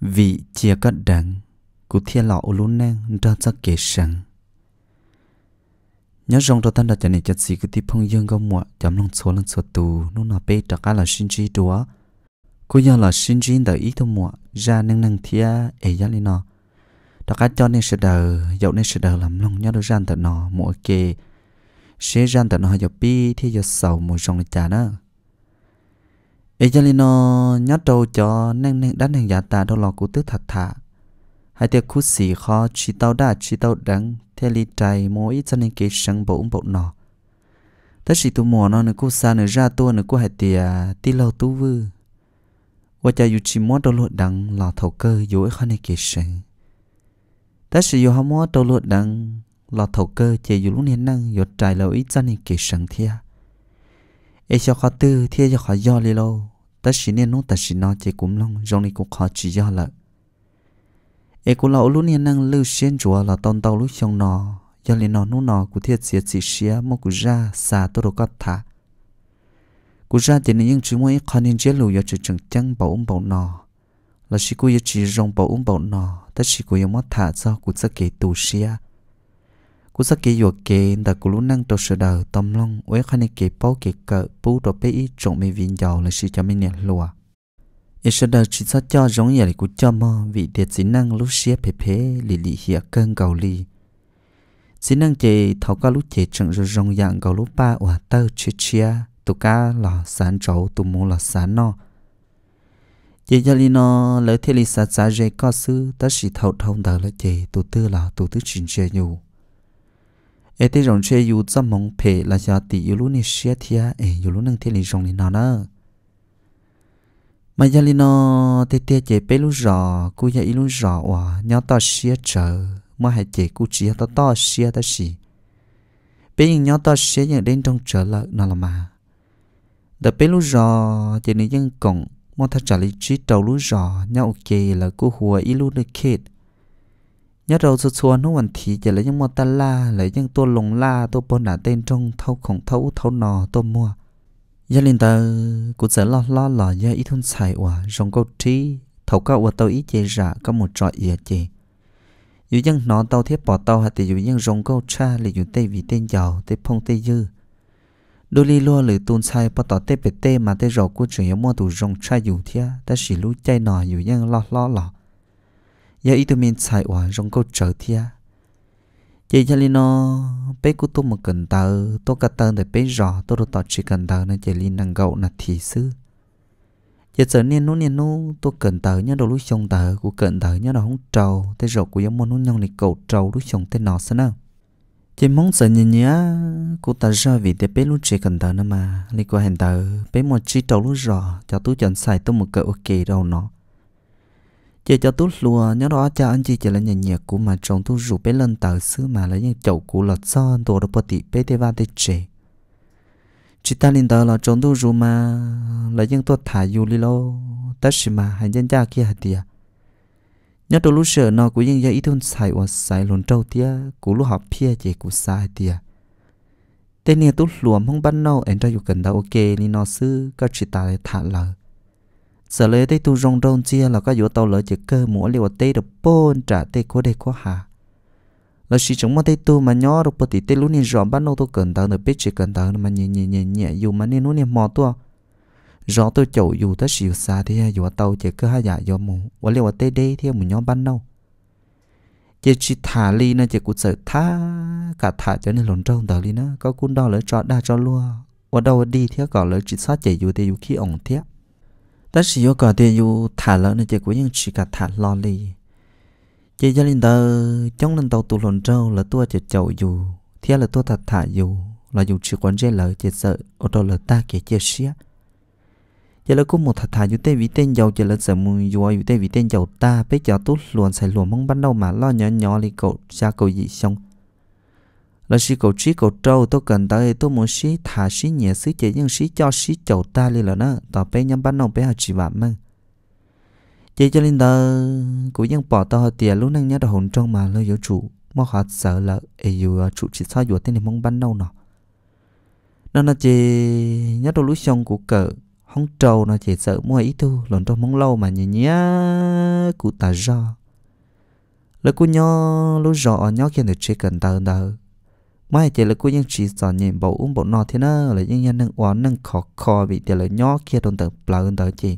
vì chia cắt đằng cụ thiên lọ ô lún nang ra ra kể sẵn nhớ rong ra tan đã chạy này chặt gì cứ tiếp phong dương gom mọa chấm lòng số lần số tù nó nà bê trả cá là sinh chi đúa cô nhớ là sinh chi đã ý thôi mọa ra năng năng thia ấy giá lên nọ trả cá cho nên sẽ đời dẫu nên sẽ đời làm lòng nhớ được ran tận nọ mọa kề sẽ ran tận nọ dậu pi thì dậu sầu mùi rong này chả nữa cho Ejalino nhớ đầu cho neng neng đan hàng giả ta đâu lo cú tức thật thà. Hai tiệc cú xì khó chỉ tao đã chỉ tao đắng theo lý trai mỗi cho nên kế sáng bộ bộ nọ. Tất sĩ tu mùa nó nè cú xa nè ra tua nè cú hai tiệc ti lâu tu vư. Và cha dù chỉ muốn đâu lột đắng là thầu cơ dối ấy khó nè kế sáng. Tất sự dù hả muốn đâu lột đắng là thầu cơ chè dù lúc nè năng dù trai lâu ít cho nên kế sáng thia. Ê cho khó tư thia cho khó do lì lâu ta chỉ nên nó ta chỉ nó chỉ cũng long rong này cũng khó chỉ do là e cũng lão luôn nên năng lưu xuyên chùa là tôn tàu lúc xong nọ do liền nọ nút nọ cũng thiết thiệt chỉ xía mà cũng ra xa tôi rồi có thả cũng ra thì những chữ mới khó nên chế lưu giờ chỉ chẳng chẳng bảo ông bảo nọ là chỉ cũng chỉ rong bảo ông bảo nọ ta chỉ cũng mất thả do cũng sẽ kể tù xía cú sắc kỳ dọc kỳ đã cú lúc năng trâu sờ đờ tâm long uế khăn kỳ bao kỳ cỡ bú đồ bê ý trộn mì viên dầu là sự cho mình nhận lùa ý sờ đờ chỉ sát cho giống như là cú cho mơ vì để chỉ năng lúc xia phê phê lì lì hiệp cơn cầu lì chỉ năng chế thảo ca lúc chế chẳng rồi rong dạng cầu lúc ba và tơ chia chia tụ cá là sán trâu tụ mù là sán no chị cho lý nó lấy thế lý sát giá rê có sư ta chỉ thấu thông đờ là chế tụ tư là tụ tư trình chế nhủ เอติรอนเชยูจะมองเพลาชาติยูลุนิเชียเทียเอยูลุนังเทลิจงลินานะมายาลินอเตเตเจเปลุจอกูยาอิลุจอวะยอตอเชียเจอมาให้เจกูเชียตอตอเชียตอชีเป็นยังยอตอเชียยังเด่นตรงเจอละนั่นละมาเดเปลุจอเจนี่ยังกงมอทจาลิจิตอลุจอยอโอเคละกูหัวอิลุนึกเขต nhất đầu số số nó vẫn thì giờ lấy những mua ta la lấy những tua lồng la tua bồn đã tên trong thâu khổng thâu thâu nò tua mua gia đình ta cũng sẽ lo lo lo gia ít thôn xài hòa rong câu trí thâu cao hòa tàu ít chế giả có một trọi ỉa chế dù dân nó tàu thiết bỏ tàu hay thì dù dân rong câu cha là dù tây vì tên giàu tây phong tây dư đôi li lo lử tuôn xài bỏ tàu tê bể tê mà tê rổ của trường yếu mua tủ rong cha dù thia ta chỉ lú chay nò dù dân lo lo lo giờ ít tụi mình chạy qua rong câu trở thia vậy cho nên nó bé của tôi một cần tờ tôi cả tờ để bé rõ tôi đồ tỏ chỉ cần tờ nên chỉ linh năng gậu là thị sư giờ trở nên nó nên nó tôi cần tờ nhớ đầu lúc chồng tờ của cần tờ nhớ đầu không trầu thế rồi của giống môn nó nhông này cầu trầu lúc chồng thế nó sao nào chỉ dạ mong sợ nhìn nhá cô ta ra vì để bé lúc chỉ cần tờ nữa mà đi qua hẹn tờ bé một chỉ trầu lúc rõ cho tôi chọn xài tôi một cỡ ok đâu nó giờ cho tú lùa nhớ đó cho anh chị chỉ là nhà nhẹ của mà chồng tú rủ bé lần tờ xứ mà lấy những chậu cũ lọt do đồ đó bọt tị bé tê va tê trẻ chị ta lên tờ là chồng tú rủ mà lấy những tôi thả dù li lô tất gì mà hành nhân cha kia hạt tiệt nhớ đồ lúc sợ nó của những gia ít thôn xài và xài lồn trâu tiệt của lúc học pia chỉ của sai tiệt tên này tú lùa không bắt nâu anh ta dù cần đâu ok nên nó xứ các chị ta thả lời sở lấy tới tu rong rong chia là có dỗ tàu lỡ chỉ cơ múa liều tê được bôn trả tê có đây có hà là chỉ chúng mà tê tu mà nhỏ được bớt tê lúc này rõ bắt đầu tôi cần tao được biết chỉ cần tao mà nhẹ nhẹ nhẹ nhẹ dù mà nên nó nhẹ mò tu rõ tôi chậu dù tới xìu xa thì dỗ tàu chỉ cơ hà giả dỗ mũ, và liều tê đây thì mù nhỏ ban đầu, chỉ chỉ thả ly nó chỉ cụ sở thả cả thả cho nên lộn trong tờ ly nó có cún đo lỡ cho đa cho lua và đâu đi thì có lỡ chỉ sát chỉ dù thì dù khi ổng thiếp ta sử dụng cả tiền dù thả lỡ này chỉ có những chỉ cả thả lỏng đi, chỉ cho nên tờ trong lần đầu tụ lồn trâu là tôi chỉ chậu dù thế là tôi thật thả dù là dù chỉ quan dễ lỡ chỉ sợ ở tô là ta kia chia sẻ chỉ là cũng một thật thả dù tên vì tên giàu chỉ là sợ mùi dù dù tên vì tên giàu ta biết cho tốt luôn xài luôn mong ban đầu mà lo nhỏ nhỏ lì cậu xa cậu gì xong là sĩ cầu trí cầu trâu tôi cần tới tôi muốn sĩ thả sĩ nhẹ sĩ chỉ nhưng sĩ cho sĩ chầu ta đi là nó tao bé nhắm bắt nông bé học chỉ bạn mang chỉ cho nên đó cũng nhưng bỏ tao tiền lúc năng nhớ đồ hồn trong mà lo yếu chủ mà họ sợ là ấy dù à, chủ chỉ sao dù tên này mong ban đâu nọ nó nó chỉ nhớ đồ lũ xong của cờ không trâu nó chỉ sợ mua ít thu lần trong mong lâu mà nhìn nhá cụ ta do lời cô nhớ lúc rõ nhớ kia được chơi cần tờ tờ mai chỉ là cô nhân chỉ sợ nhìn bộ uống bộ nọ thế nơ là nhân nhân nâng oán nâng khó khó bị để là nhỏ kia đồn tử là ơn tới chị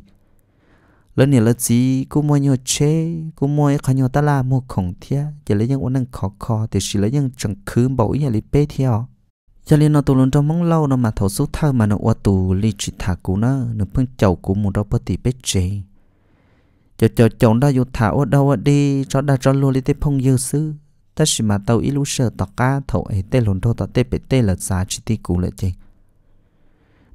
lần này là gì cô mua nhiều chế cô mua khai nhiều ta là mua khổng thia chỉ là nhân oán nâng khó khó thì chỉ là nhân chẳng khứ bộ nhà lý bê theo cho nên nó tụ luôn trong mong lâu nó mà thầu số thơ mà nó oa tù lý chỉ thả cú nó nó phương chầu cú một đó bất tỷ bê chế cho cho chồng đã dù thả ở đâu đi cho đã cho luôn lý tiếp phong dư sư ta chỉ mà tàu ilu sợ tọt cá thầu ấy e tê lồn thô tọt tê bể tê là giá chỉ ti cũ lại chứ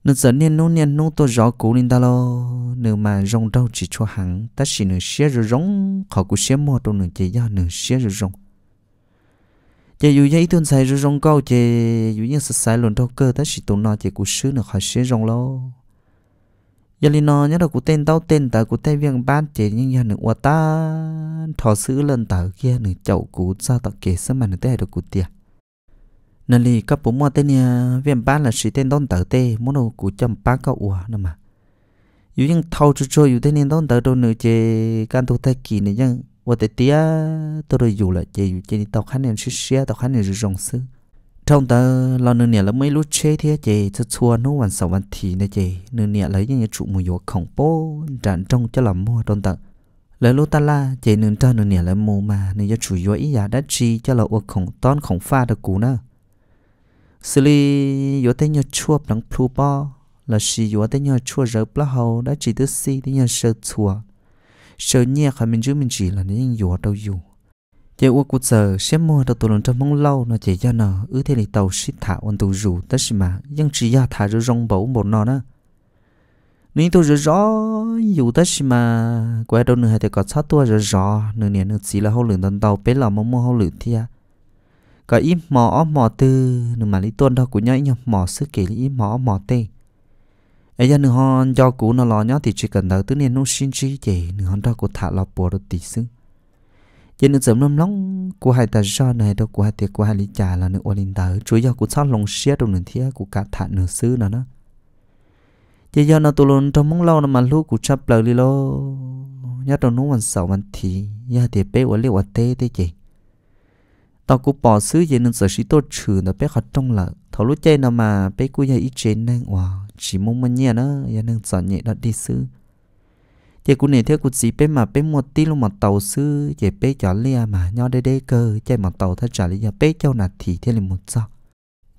nó giờ niên nô niên nô tôi rõ cũ lên ta lo nếu mà rong đâu chỉ cho hắn ta chỉ nửa xé rồi rong họ cũng xé mua đâu nửa chỉ do nửa xé rồi rong chỉ dù giấy tuần xài rồi rong câu chỉ dù như sạch sạch lồn thô cơ ta chỉ tụng nó chỉ cũng xứ nửa họ xé rong lo yali nó nhớ là cụ tên tao tên tờ cụ tên viêng ban chế nhưng nhà nửa ta thọ sữ lần tờ kia nửa chậu cụ ra tao kể sớm mà nửa tê được cụ tiệt nên lì các bố mua tên nhà viêng ban là sĩ tên đón tờ tê muốn đâu cụ chăm ba cậu ủa nữa mà dù những thâu chú chú dù thế nên đón tờ đâu nữa chế can thu thay kỳ nè nhưng và tê tía tôi rồi dù là chế dù chế tao khán nên sĩ sĩ tao khán nên rồng sư trong ta lo nương nè là mấy lúc chế thế chị cho chua nó hoàn sầu hoàn thì nè chị nương nè lấy những trụ mùi vô khổng bố tràn trong cho làm mua trong ta, lấy lúc ta la chị nương cho nương nè là mua mà nương cho chủ vô ý giả đã chi cho là ô khổng ton khổng pha được cú nữa xử lý vô tên nhau chua bằng plu bo là xử vô tên nhau chua rớp lá hầu đã chỉ tới si tên nhau sơ chua sơ nhẹ khỏi mình chứ mình chỉ là những vô đâu dù chế uất quốc giờ sẽ mua đầu tuần lần trong mong lâu nó chỉ cho nó ứ thế này tàu xịt thả ôn tụ rủ tất xì mà nhưng chỉ ra thả rồi rong bầu một nó nữa nếu tôi rồi rõ dù tất xì mà quay đâu nữa thì có sát tôi rồi rõ nửa nè nửa chỉ là hậu lượng tần tàu bé là mong mua hậu lượng thì à có ít mỏ mỏ tư nửa mà lý tuần đó của nhau nhau mỏ sức kể lý mỏ mỏ tê ấy giờ nửa hòn do cũ nó lo nhá thì chỉ cần đầu tứ nè nó xin chỉ chỉ nửa hòn đó của thả lọc bùa được tỷ xứng giờ nước sớm lắm lắm của hai ta do này đâu của hai tiệc của hai lý trà là nước olin tờ chủ do của sao lòng xe trong nửa thiết của cả thản nửa xứ nào đó giờ do nó tụ lồn trong mong lâu nó mà lúc của chắp lời đi lo, nhớ trong nút mình sầu mình thì giờ tiệc bé của liệu tê thế chị tao cũng bỏ xứ vậy nên sợ chỉ tôi trừ nó bé khát trong lợ thầu lúc chơi nào mà bé của giờ ít trên đang wow chỉ mong mình nhẹ nó giờ nên sớm nhẹ đó đi xứ chị cũng nè theo cũng gì bé mà bé một tí luôn một tàu sư chị bé chọn lia mà nhau đây đây cơ chạy một tàu thật trả lia bé châu là thì thế là một sao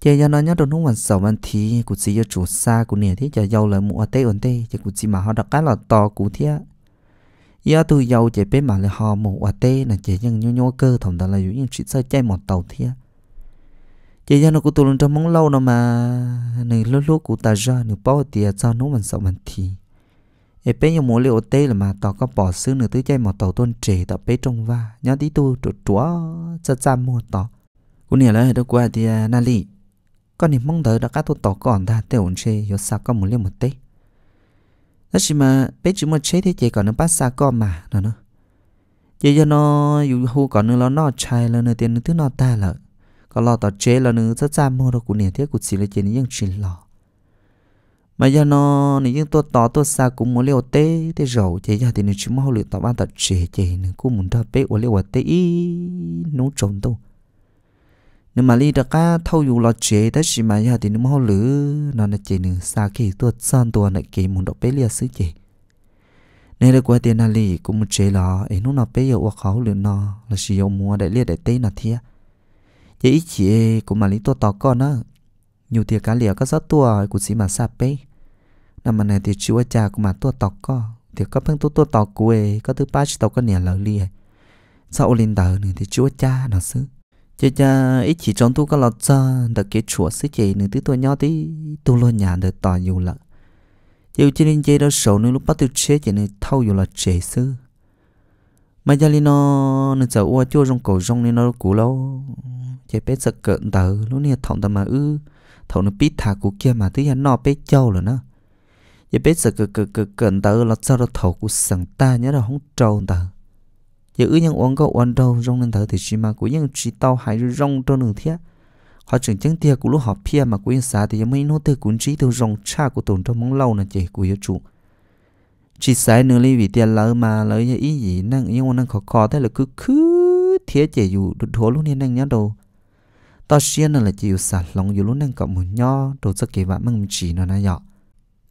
chị cho nó nhớ đồ nông hoàn sầu văn thì cũng gì cho chủ xa cũng nể thế cho giàu lời mua tê ổn tê chị cũng gì mà họ đặt cái là to cũng thế giờ tôi giàu chị bé mà là họ mua tê là chị nhân nhô nhô cơ thầm đó là dụ như chị sợ chạy một tàu thế chị cho nó cũng tôi luôn trong mong lâu nó mà này lúc lúc cũng ta ra nửa bao tiền cho nó hoàn sầu văn thì ấy bé nhiều mối liệu tê là mà tao có bỏ xứ nửa thứ chơi mà tàu tôn trì tao bé trong va nhớ tí tu trụ chúa cha cha mua tao cũng nhiều lời đâu qua thì na lì con niềm mong đợi đã cá tôi tỏ còn ta tê ổn chê yo sao có một liệu một tê nó chỉ mà bé chỉ một chế thế chỉ còn nó bắt xa con mà nó nó chỉ cho nó dù hú còn nữa nó nó chai là nửa tiền nửa thứ nó ta lợi còn lo tao chế là nửa cha cha mua đâu cũng nhiều thế cũng chỉ là chỉ những chuyện lo mà giờ nó nếu như tôi tỏ tôi xa cũng muốn liều tê thế rầu chế giờ thì nếu chúng mau luyện tỏ ban tật chế chế nếu cũng muốn thợ bé của liều tê ý nấu trộn tôi nếu mà li đặc cá thâu dù lo chế thế chỉ mà giờ thì nếu mau lử nó là chế nữa xa khi tôi san tôi lại kỳ muốn đọc bé liều sứ chế nên là qua tiền là li cũng muốn chế lo ấy nó nó bế giờ qua khẩu liều nó là sử dụng mua để liều để tê nó thiệt chế ý chế cũng mà lý tôi tỏ con á nhiều tiền cá liều có rất tua cũng chỉ mà xa bé nằm mà thì chúa cha của mà tua tọc có thì có phân tua tua tọc của có thứ ba tọc có nhà lợi li sau lên tờ này thì chúa cha nó xứ cha ít chỉ trong tu có lọt ra đặc cái chùa xứ chị nữa tí tôi nhau tí tu luôn nhà được tỏ nhiều lợ chiều chỉ nên chơi đó sầu nữa lúc bắt tiêu chế chị nữa thâu nhiều là chế xứ mà gia linh nó nó giờ ua chua trong cổ rong nên nó cũ lâu chế bé giật cợn tờ lúc này thòng tờ mà ư thòng nó biết thả cũ kia mà tí hắn nó bé châu rồi nữa giờ biết giờ cực cực cực cần tớ là sao đó thầu của sẵn ta nhớ là không trâu ta giờ ư nhân uống có uống đâu rong nên thở thì chỉ mà của nhân chỉ tao hãy rong cho nửa thiết họ chừng chẳng tia của lúc họ phe mà của nhân xã thì mấy mới nói cũng chỉ trí từ rong cha của tổn trong mong lâu là chỉ của nhà chủ chỉ sai nửa ly vì tiền lỡ mà lỡ như ý gì năng nhưng mà năng khó khó thế là cứ cứ thế chỉ dù đột thua luôn nên năng nhớ đâu tao xuyên là chỉ dù sạt lòng dù lúc năng cộng một nho đồ rất kỳ vạn mang chỉ nó nãy dọ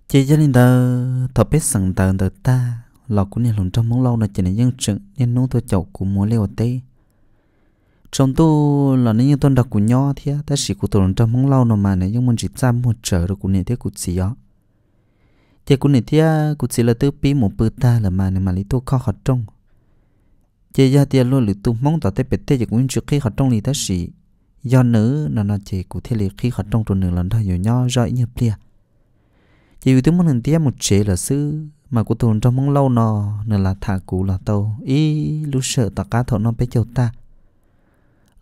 chỉ cho nên tờ thọ biết sẵn tờ tờ ta lọ cũng nên lòng trong mong lâu là chỉ nên dân trưởng nên nông tôi chậu của múa leo tê trong tu là nên như tôi đọc của nho thế ta chỉ của tôi lòng trong mong lâu nó mà này nhưng mình chỉ ra một trở được của nên thế của gì đó thế của nên thế của chỉ là tư pi một bữa ta là mà này mà lý tôi khó học trong chỉ ra thì luôn lý tôi mong tỏ thế bệt thế chỉ cũng trước khi học trong thì ta chỉ do nữ là nó chỉ của thế lý khi học trong tuần nữ lần thay nhiều nho rồi như bia chỉ vì tôi muốn hình tiếc một chế là sư mà cô tồn trong mong lâu nọ nên là thả cú là tàu y lúc sợ tạc cá thọ nó bé châu ta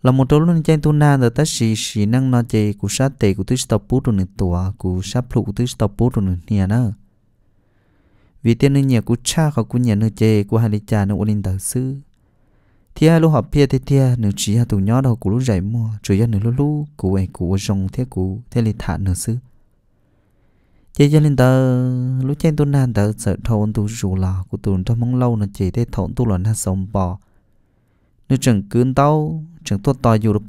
là một trâu luôn chen tu na rồi ta sĩ sĩ năng nó chế của sát tệ của tôi tập bút rồi nửa tòa của sát phụ của tôi tập bút rồi nè nhà nữa vì tiên nửa nhà của cha họ của nhà nửa chế của hai lý cha nửa ôn đạo sư thì hai lúc họp pia thì tia nửa chỉ hai tụ nhỏ đầu của lúc dạy mua chủ yếu nửa lúc lúc của ấy của rong thế của thế lý thả nửa sư chỉ cho nên tờ lúc trên tôi nàn tờ sợ thôn tôi rủ là của tôi trong mong lâu nó chỉ thấy thôn tôi là nó sống bò nếu chẳng cứng tao chẳng tôi tòi dù được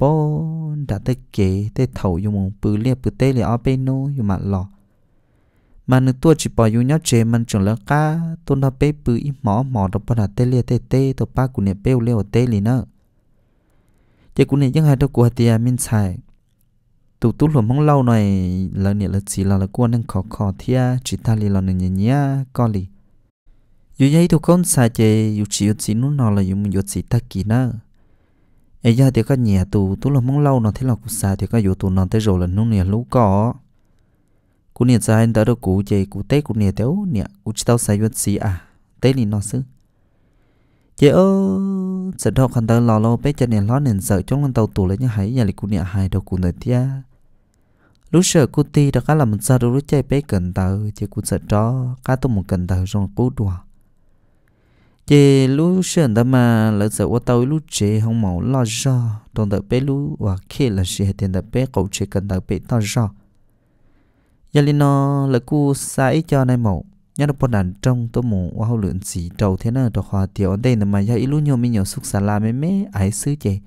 đã tới kể tới thầu dùng một bự lia bự tê là ở bên nó dùng mặt lọ mà nếu tôi chỉ bỏ dù nhau chế mình chẳng lỡ cá tôi đã bê bự ít mỏ mỏ đâu bao đã tê lia tê tê tôi ba của nè bêu lia ở tê liệt nữa chỉ của nè những hai đâu của tiệt mình xài tụ tụ lùa mong lâu này là nè là chỉ là là quan đang khó khó thia chỉ ta li là nè nhẹ nhẹ có li vậy tụ con xa chê dù chỉ dù chỉ nó nó là dù mình dù chỉ ta kỳ ấy giờ thì có nhẹ tụ tụ lùa lâu nó thế là cũng xa thì có dù tụ nó tới rồi là nó nè lú có cú nè xa anh tới đâu cú chê cú tết cú nè tếu nè chỉ tao xa dù chỉ à tết li nó xứ chị ơ sợ đâu khăn tơ lò lô bé chân nè ló nền sợ trong lần tàu tù lấy những hãy nhà lịch cú nè đâu cú nè tia lúc sợ cô ti đó cá là mình sao đâu lúc chơi bé cần tờ chứ cô sợ chó cá tôi một cần tờ rồi cú đùa chị lúc sợ đó mà lỡ sợ ô tàu lúc chị không màu lo do toàn tờ bé lúc và khi là chị tiền tờ bé cậu chị cần tờ bé to do giờ lên nó là cô sai cho này màu nhớ được bọn đàn trong tôi mù hoa lượng gì trầu thế nào đó hòa tiểu đây là mà giờ ít lúc nhiều mình nhiều xúc xà la mê mê ái sứ chị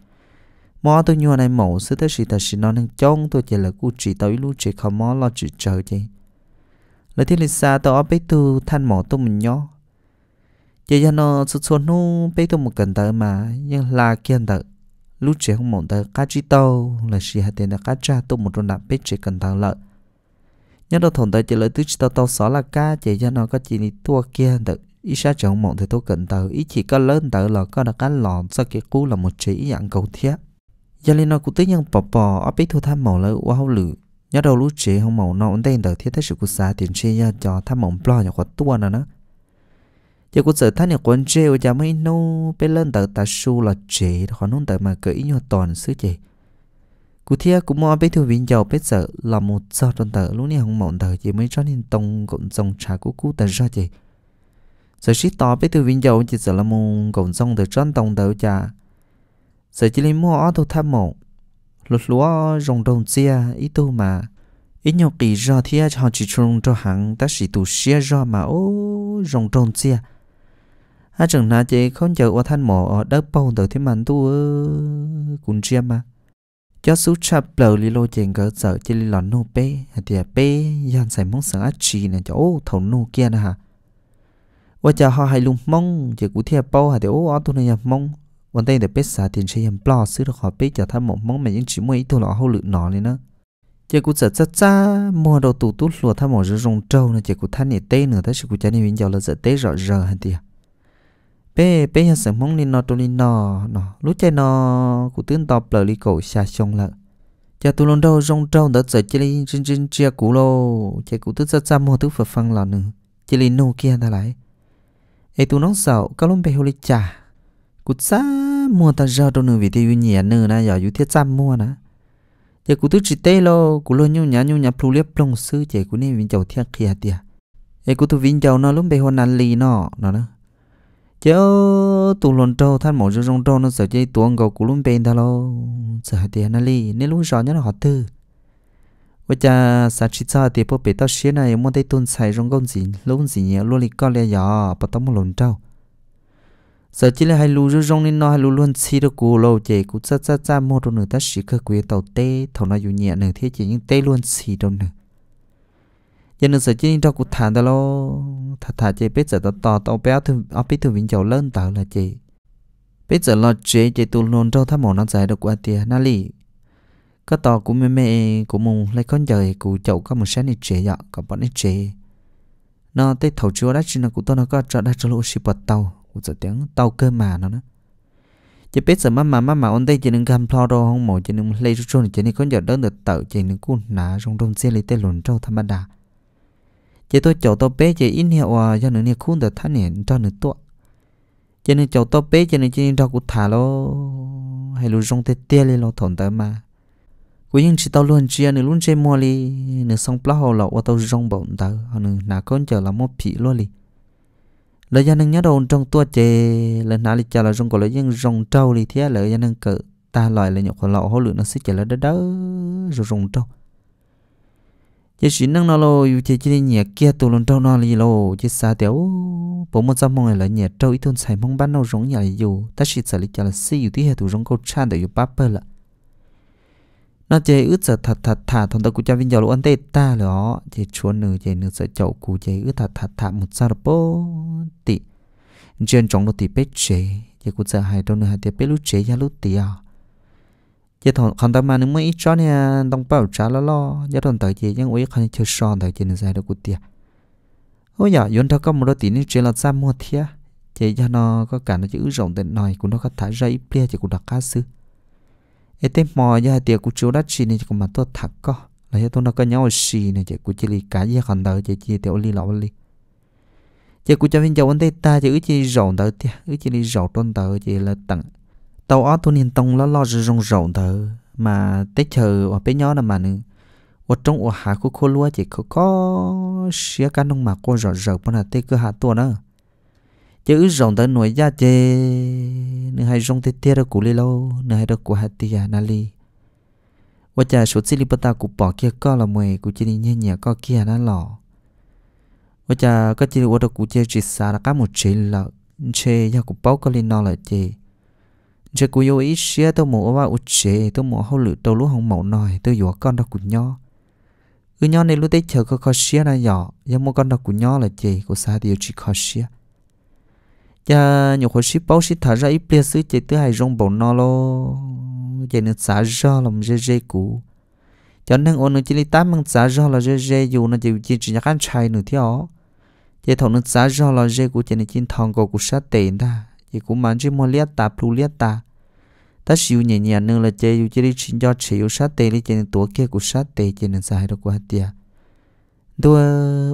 mò tôi nhua này mổ sư tới gì ta chỉ nói nên chông tôi chỉ là cú chỉ tới lú chỉ không mò lo chỉ chờ chị lời thiên lịch xa tôi ở bế từ thanh mỏ tôi mình nhó chị cho nó sụt sụt nu bế tôi một cần tới mà nhưng là kiên tới lú chỉ không mổ tới cá chi tàu là sĩ hạt tiền là cá cha tôi một đôi nạp bế chỉ cần tới lợi nhớ đồ thổn tới chỉ lời tức chỉ tàu tàu xóa là cá chị cho nó có chỉ đi tua kiên tới ít sao chẳng mộng thì tôi cần tới ít chỉ có lớn tới là có được cái lọ sau cái cú là một chỉ dạng cầu thiết giờ lên nó cũng tới nhân bỏ bỏ ở bên thu tham màu lỡ quá hậu lử nhớ đầu lúc chế không màu nó ổn tên đỡ thiết thế sự của xã tiền chế giờ cho tham màu plo nhỏ quá tua nữa nữa giờ cũng sợ tham nhà quân chế ở nhà mới nô bên lên đỡ ta su là chế họ nôn đỡ mà cởi nhỏ toàn sứ chế cụ thia cũng mò bên thu viên giàu bên sợ là một giờ tuần tờ lúc này không mộng đỡ chỉ mới cho nên tông cũng dòng trà của cụ tờ ra chế giờ sĩ tỏ bên thu viên giàu chỉ sợ là một cũng dòng tờ tròn tông tờ cha giờ chỉ lấy mua ở đâu tham mộ lột lúa rồng rồng chia ít tu mà ít nhiều kỳ do thì họ chỉ trông cho hàng, ta chỉ tụ xe do mà ô rồng rồng chia à chẳng nào chị không chờ ở thanh mộ ở đất bầu từ thế mạnh tu cũng chia mà cho số chập bờ li lô chèn cỡ sợ chỉ li lòn nô bê thì bê dàn xài mong sợ ác chi này cho ô thầu nô kia nè hả và chờ họ hay lùng mong chỉ cụ theo bao hả thì ô ở tu này mong วันแต่เด็กเป็ดสาเตียนใช้ยันปลอซื้อเราขอเป็ดจากท่านหมกมองแม่ยัง chỉ mua ít ตัวหล่อเขาหลุดหนอเลยนะเจ้ากูจะจ้าจ้ามัวเราตู่ตุ้หลัวท่านหมกจะรงเจ้านะเจ้ากูท่านเนี่ยเต้เหนือแต่สิกูจะนี่วิ่งยาวเราจะเต้รอเรอฮันเดียเป้เป้ยังเสริมมองนี่นอตัวนี่นอนอรู้ใจนอกูตื่นตอบเปล่าลีโกชาชงละเจ้าตัวลงเจ้ารงเจ้าเด็กจะเจริญจริงจริงเจ้ากูโลเจ้ากูตื่นจ้าจ้ามัวตื่นฝักฟังหล่อหนึ่งเจริญโนเกียนั่นไหลไอตัวน้องสาวก็ล้มไปหัวเลยจ้ากูจ้า mua ta giờ đâu nữa vì tiêu nhẹ nữa na giờ yêu thiết trăm mua nè giờ cụ tôi chỉ tê lo cụ lo nhau nhá nhau nhá plu liếp plong sư chỉ cụ nên vinh chầu thiệt kia tiệt giờ cụ tôi vinh chầu nó lúc bề hôn ăn lì nó nó nữa chứ tụ lồn trâu than mổ cho rong trâu nó sợ chơi tuồng gầu cụ lúc bề ta lo sợ tiệt nó lì nên lúc rõ nhá nó họ tư bây giờ sa chỉ sợ thì bố bề tao xí này muốn thấy tuôn xài rong gông gì lúc gì nhớ luôn đi co lẹ giờ, bắt tao một lồn trâu sợ chỉ là hai lù rú rong nên nó hai lù luôn xì được cù lâu chè cú cha cha cha mua đồ nữa ta xí cơ quý tàu tê thầu nó dù nhẹ nữa thế chỉ những tê luôn xì đồ nữa, giờ nửa sợ chỉ nên đâu cú thả ta lo thả thả chè biết giờ tao tò tao béo thường ở biết thường vĩnh chầu lớn tao là chè biết giờ lo chè chè tu luôn đâu tháp mỏ nó dài được qua tia na lì có tò của mẹ mẹ của mùng lấy con trời của chậu có một sáng này chè dọ có bọn này chè nó tới thầu chưa đã chỉ là của tôi nó có trợ đã trở lộ ship bật tàu giờ tiếng tàu cơ mà nó nó chỉ biết sợ má mà má mà ông đây chỉ nên gam plo đồ không mồi chỉ nên lấy chút chút chỉ nên có giờ đỡ được tự chỉ nên cún nã trong trong xe lấy tay lồn trâu tham đà chỉ tôi chỗ tôi bé chỉ in hiệu à cho nên khuôn được thắt nè cho nên tuột cho nên chỗ tôi bé cho nên chỉ nên đâu cũng thả lo hay luôn trong tay tê lên lo thổn tới mà cú nhưng chỉ tao luôn chia nên luôn chơi mua đi nên xong plo hồ lọ tao rong bổn tao họ nên nã con chờ là một phi luôn đi là dân đình nhớ đầu trong tua chè là nãy là chờ là trong cổ là dân rồng trâu thì thế là dân đình cự ta lại là khổ lậu hố lượng nó sẽ chờ là đó đó rồi rồng trâu chỉ chỉ năng nào lo yêu chỉ chỉ nhẹ kia tụ luôn trâu nó lì lo chỉ xa tiểu bố một trăm mong là nhẹ trâu ít thôn xài mong bán nó rồng nhảy dù ta chỉ sợ là chờ là xí yêu tí hệ tụ rồng câu cha để yêu bắp bơ lại nó chế ướt sợ thật thật thả thằng ta cũng cho vinh dầu ăn tê ta đó chế chúa nữ chế nữ sợ chậu cụ chế ướt thật thật thả một sao bố tị trên trong nó tị bết chế chế cũng sợ hai trong nữ hai tị bết lũ chế ra lũ tị à chế thằng khẩn ta mà nếu mới ít cho nè đông bảo trả lo lo chế thằng tới chế nhưng uý khẩn chơi son tới chế nữ sai được cụ tị ôi dạ vốn thằng có một đôi tị nữ chế là sao mua à, chế cho nó có cả nó chữ rộng tên nói cũng nó có thả ra ít plia chế cũng đặt khá xứ ete mò ya tiệt của chú đất xì này cũng mà tôi thật có là tôi nó có nhau xì này chỉ của chỉ lì cả gia còn đỡ chỉ chỉ tiểu lì lọ lì chỉ của cho viên chồng anh tây ta chỉ chỉ rộng đỡ tiệt ứ chỉ lì rộng tôn đỡ chỉ là tặng tàu ó tôi nên tông lo lo rong rộng đỡ mà tết chờ ở bên nhỏ là mà nữa ở trong ở hạ của cô lúa chỉ có có xía cá mà cô rợ rợ bên là tây cứ hạ tua nữa chứ rồng tới nuôi gia chê nữa hay rong tới tê ở củ lê lâu nữa hay ra củ hạt tê à nali và cha số xí ta củ bỏ kia co là mày chỉ chê nhẹ nhẹ co kia nó lò và cha có chê ở đâu củ chơi chỉ xa là cá một chỉ là chê ya củ bao có lên nó là chê chê củ yêu ý xía tao mổ ba u chê tao mổ hậu lự tao lúa hồng màu nòi tao dùa con đó củ nho cứ nho này lúc tết chờ có khó xía ra nhỏ ya mua con đó củ nho là chê củ xa thì chỉ khó xía cha nhiều khối ship bao ship thả ra ít bia sứ chế tới hai rong bầu nó lo chế nên xả ra làm dê dê cũ cho nên ôn nó chỉ lấy tám mang xả ra là dê dê dù nó chỉ chỉ chỉ nhắc ăn chay nữa thì ó chế thầu nó xả ra là dê cũ chế nên chín thòng cổ của sát tiền ta chế cũng mang chỉ mua liệt ta plu liệt ta ta siêu nhẹ nhẹ nữa là chế dù chỉ lấy chín do chỉ yêu sát tiền lấy chế nên tuổi kia của sát tiền chế nên xài được quá tiệt đua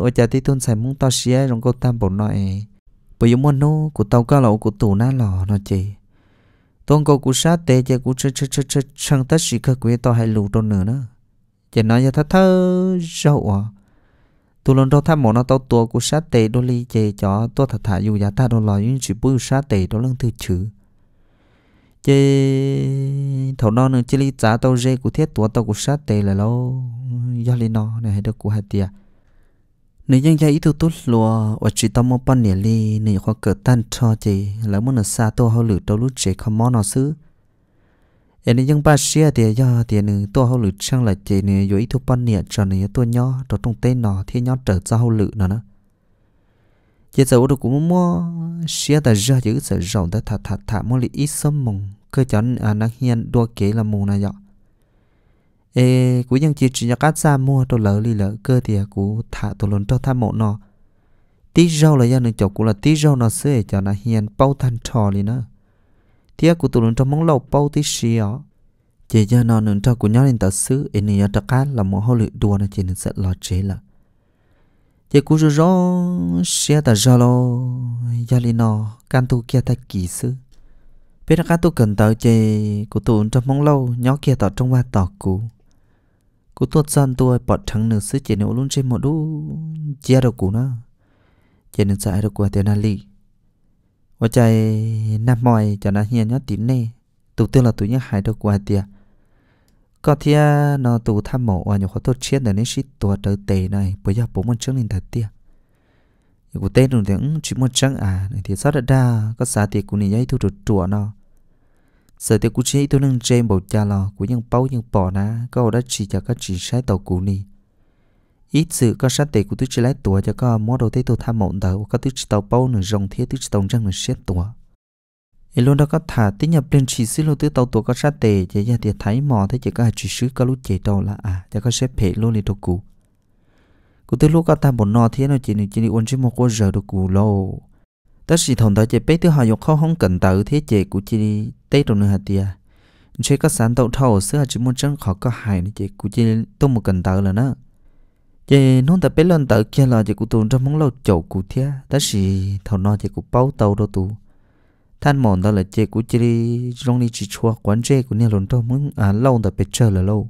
ở chợ tí tôn xài muốn tao xé trong cô tam bổ nói bởi giống nó của tàu cá lậu của tù na lò nó chỉ tôn cô của sát tê chơi của chơi chơi chơi chơi sang tất sĩ cơ quý tao hay lù đâu nữa nữa chỉ nói cho thắt thơ rậu à tụ lần đó tham mỏ nó tao tua của sát tê đôi ly chơi cho tua thật thà dù giá ta đôi lò những chỉ bưu sát tê đó lần thứ chữ chơi thầu non nữa chơi ly giá tao dê của thiết tua tao của sát tê là lâu do ly nó này hay được của hạt tiệt nếu như vậy tôi tốt lúa ở chỉ tao mong bán nhỉ nếu có cỡ tan cho chị là muốn ở xa tôi hao lử đâu lúc chị không món nó xứ em nên những ba xe thì do thì nữ tôi hao lử sang là chị nữ ít tôi bán cho tôi nhỏ trong tên nó thì nhỏ trở ra hao lử nữa giờ tôi cũng mua xe ta ra chứ sợ rộng ta thả thả thả mua li ít sớm mùng cơ chọn năng hiền đua kế là mùng này e cú nhân chỉ chỉ cắt ra mua tôi lỡ li lỡ cơ thì cú thả tôi lớn cho tham mộ nó tí rau là gia đình chồng cú là tí rau nó xưa cho nó hiền bao thanh trò đi nữa thì cú tôi lớn cho mong lâu bao tí xì ó chỉ cho nó nên cho cú nhớ lên tờ xứ e này cho cắt là một hồ lựu đua nó chỉ nên sẽ lo chế là chỉ cú rồi rau xe ta rau lo gia li nó can tu kia ta kỳ xứ biết là các tu cần tờ chỉ của tôi lớn cho mong lâu nhớ kia tờ trong ba tờ cú cú tuột gian tôi bọt thằng nữ sư chỉ nếu luôn trên một đu chia đầu cú nó chỉ nên sai đầu của tiền lý, và chạy nằm mỏi cho nó hiền nhất tím nè tụ tư là tụ nhá hai đầu của tiền có thia nó tụ tham mộ và nhiều khó tốt chết để nên shit tụ đầu tề này bây giờ bố muốn trước lên thật tiền cú tên rồi tiếng chỉ một trắng à thì sao đã đa có xả tiền cú này dây thu được chùa nó sợ tiêu cú chỉ tôi nâng trên bầu cha lò của những bao những bò ná có đã chỉ cho các chỉ sai tàu cũ nì ít sự có sát tệ của tôi chỉ lấy tua cho có mó đầu tay tôi tham mộng đầu có tôi tàu bao nửa rồng thiết tôi chỉ tàu răng nửa xếp tua ấy luôn đó có thả tí nhập lên chỉ xí lô tôi tàu tua có sát tệ chỉ ra thì thấy mò thấy chỉ có chỉ sứ có lúc chạy tàu là à cho có xếp hệ luôn đi đồ cũ của tôi lúc có tham một nọ thế nào chỉ nên chỉ đi uốn chỉ một cô giờ đồ cũ lâu ta chỉ thon tới chế bé thứ hai dục khó không cần tự thế chế của chị tết rồi nữa hả tia chế có sản tàu thầu xưa chỉ muốn chân khó có hại nữa chế của chị tôi một cần tự là nó chế nón ta bé lần tự kia là chế của tôi trong món lâu chậu của thia ta chỉ thầu nó chế của bao tàu đó tu, than mòn đó là chế của chị trong này chỉ chua quán chế của nhà lồn tôi muốn à lâu ta bé chờ là lâu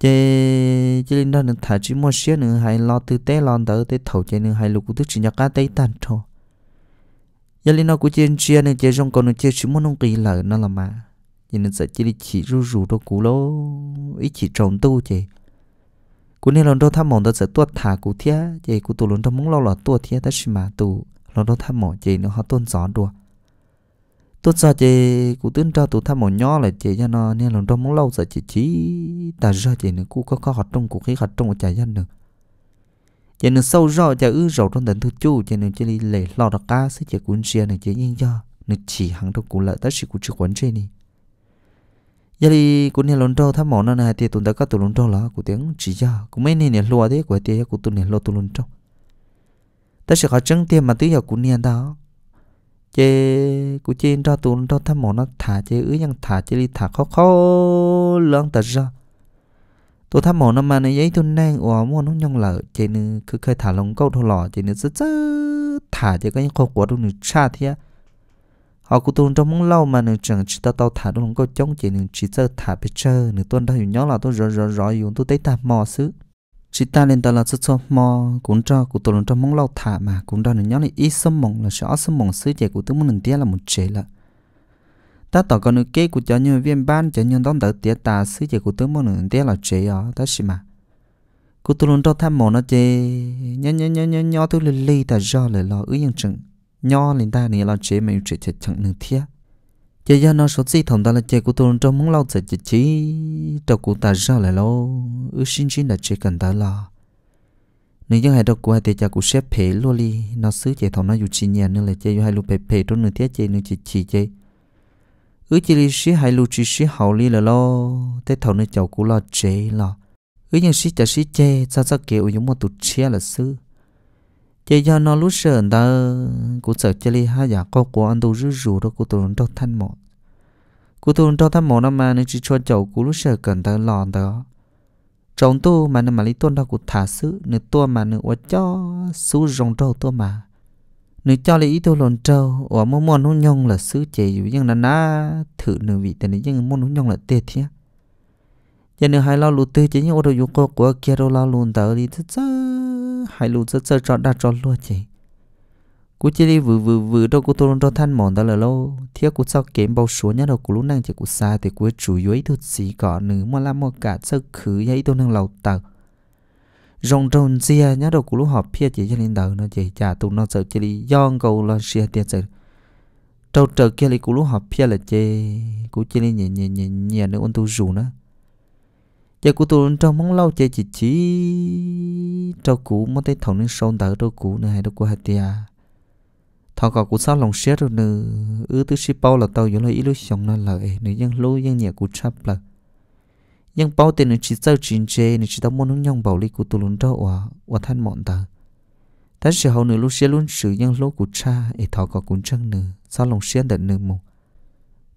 chế chế linh đó là thà chỉ muốn xía nữa hay lo từ tế lo tới tới thầu chế nữa hay lục của tôi chỉ nhặt cái tay tan thôi giờ lên nó cũng chơi chơi nên chơi trong còn nó chơi chỉ muốn nông kỳ lợn nó là mà giờ nên sợ chỉ đi chỉ rú rú đâu cũ lố ít chỉ trồng tu chơi cú nên lần đầu tham mòn ta sẽ tuột thả cú thía chơi cú tụ lần đầu muốn lo là tuột thía ta chỉ mà tụ lần đầu tham mòn chơi nó họ tôn gió đùa tôn gió chơi cú tướng cho tụ tham mòn nhỏ lại chơi cho nó nên lần đầu muốn lâu sợ chỉ chỉ ta ra chơi nữa cú có có hoạt trong cú khí hoạt trong một trái dân được cho nên sâu rõ cho ư rõ trong tận thứ chu cho nên chỉ lệ lo đặc ca sẽ chỉ cuốn xe này chỉ yên do nên chỉ hàng trong cuốn lợi tất sự của chữ cuốn trên đi giờ thì cuốn nhà lon trâu tham mỏ nó này thì tụi ta có tụi lon trâu là của tiếng chỉ do cũng mấy nền lúa thế của tiếng của tụi nền lúa tụi lon trâu tất sẽ có chân tiền mà tứ giờ cuốn nhà đó chế của trên cho tụi lon trâu tham mỏ nó thả chế ứ nhân thả chế đi thả khó khó lớn tật ra tôi tham mộ nó mà nó giấy tôi nang ủa mua nó nhong lợ chị nữ cứ khơi thả lồng câu thô lọ chị nữ rất rất thả chị cái khô của tôi nữ cha thia họ cũng tôi trong muốn lâu mà nữ chẳng chỉ tao tao thả tôi không có chống chị nữ chỉ sơ thả bị chơi nữ tuân đâu hiểu nhóc là tôi rõ rõ rõ dùng tôi thấy thả mò xứ chỉ ta lên tao là cho cho mò cũng cho cũng tôi trong muốn lâu thả mà cũng cho nữ nhóc này ít sớm mộng là sợ sớm mộng xứ chị cũng tôi muốn lần tia là một chế là ta tỏ con nữ kế của cháu nhân viên ban cháu nhân đón đỡ tiết ta sư chế của tướng môn nữ tiết là chế ở ta xí mà cô tôi luôn cho tham mồ nó chế nhớ nhớ nhớ nhớ nhớ tôi lì ly ta do lời lo ứ yên chừng nhớ lên ta này là chế mình chế chế chẳng nữ thiệt chế do nó số gì thằng ta là chế của tôi luôn cho muốn lau chế chế chí cho cụ ta do lời lo ứ xin xin là chế cần ta lo nếu như hai đọc của hai tiệt của xếp phê luôn đi nó xứ chế thằng nó dù chi nhà nữa là chế dù hai lúc phê phê trong nữ thiệt chế nữ chỉ chỉ chế ứ chỉ li sĩ hay lu chỉ sĩ hậu lý là lo thế thầu nơi chầu cũ lo chế lo ứ những sĩ chả sĩ chê sao sao kiểu giống một tụt chia là sư chê do nó lúc sờn ta cú sợ chê li hai giả có của anh tu rú rú đó cú tụi nó thanh một cú tụi nó thanh một năm mà nên chỉ cho chầu cũ lúc sợ cần ta lo đó trong tu mà nên mà lý tuân đó cú thả sư nên tua mà nên quá cho sư rong trâu tua mà nếu cho lấy tôi lồn trâu và mô môn hôn nhông là sứ chế dù nhưng là ná thử nửa vị tên nhưng môn hôn nhông là tê thiệt giờ nếu hai lo lụt tư chế nhưng ô đồ cô của kia đâu lo lùn tờ đi chứ chứ hai lụt chứ chứ cho đa cho luôn chế cú chỉ đi vừa vừa vừa đâu cú tôi lồn trâu than mòn tờ là lâu thiệt cú sau kém bao số nhá đâu cú lúc năng chỉ cú xa thì cú chủ yếu thôi gì cả nửa mà làm một cả sơ khứ ấy tôi năng lầu tờ rong rong chia nhá đầu của lúc họp phía chỉ cho nên đầu nó chỉ trả tụ nó sợ chỉ đi do cầu là xia tiền sợ trâu trở kia là của lúc họp phía là chê của chỉ đi nhẹ nhẹ nhẹ nhẹ nữa ôn tu rủ nó giờ của tụi trong mong lâu chê chỉ chỉ trâu cũ mất tới thầu nên sôn đỡ trâu cũ nữa hay đâu của hạt tia thọ cọ của sao lòng xia rồi nữa ư tư ship bao là tàu giống là ít lúc sống nó lợi nếu dân lối dân nhẹ của chắp là nhưng bao tiền chỉ sau chín chế nên chỉ tao muốn nhung bảo lý của tụi lún đó và và than mọn ta ta sẽ hầu nửa lúc sẽ luôn sử nhưng lỗ của cha để thọ có cuốn chân nửa sau lòng xe đợt nửa mù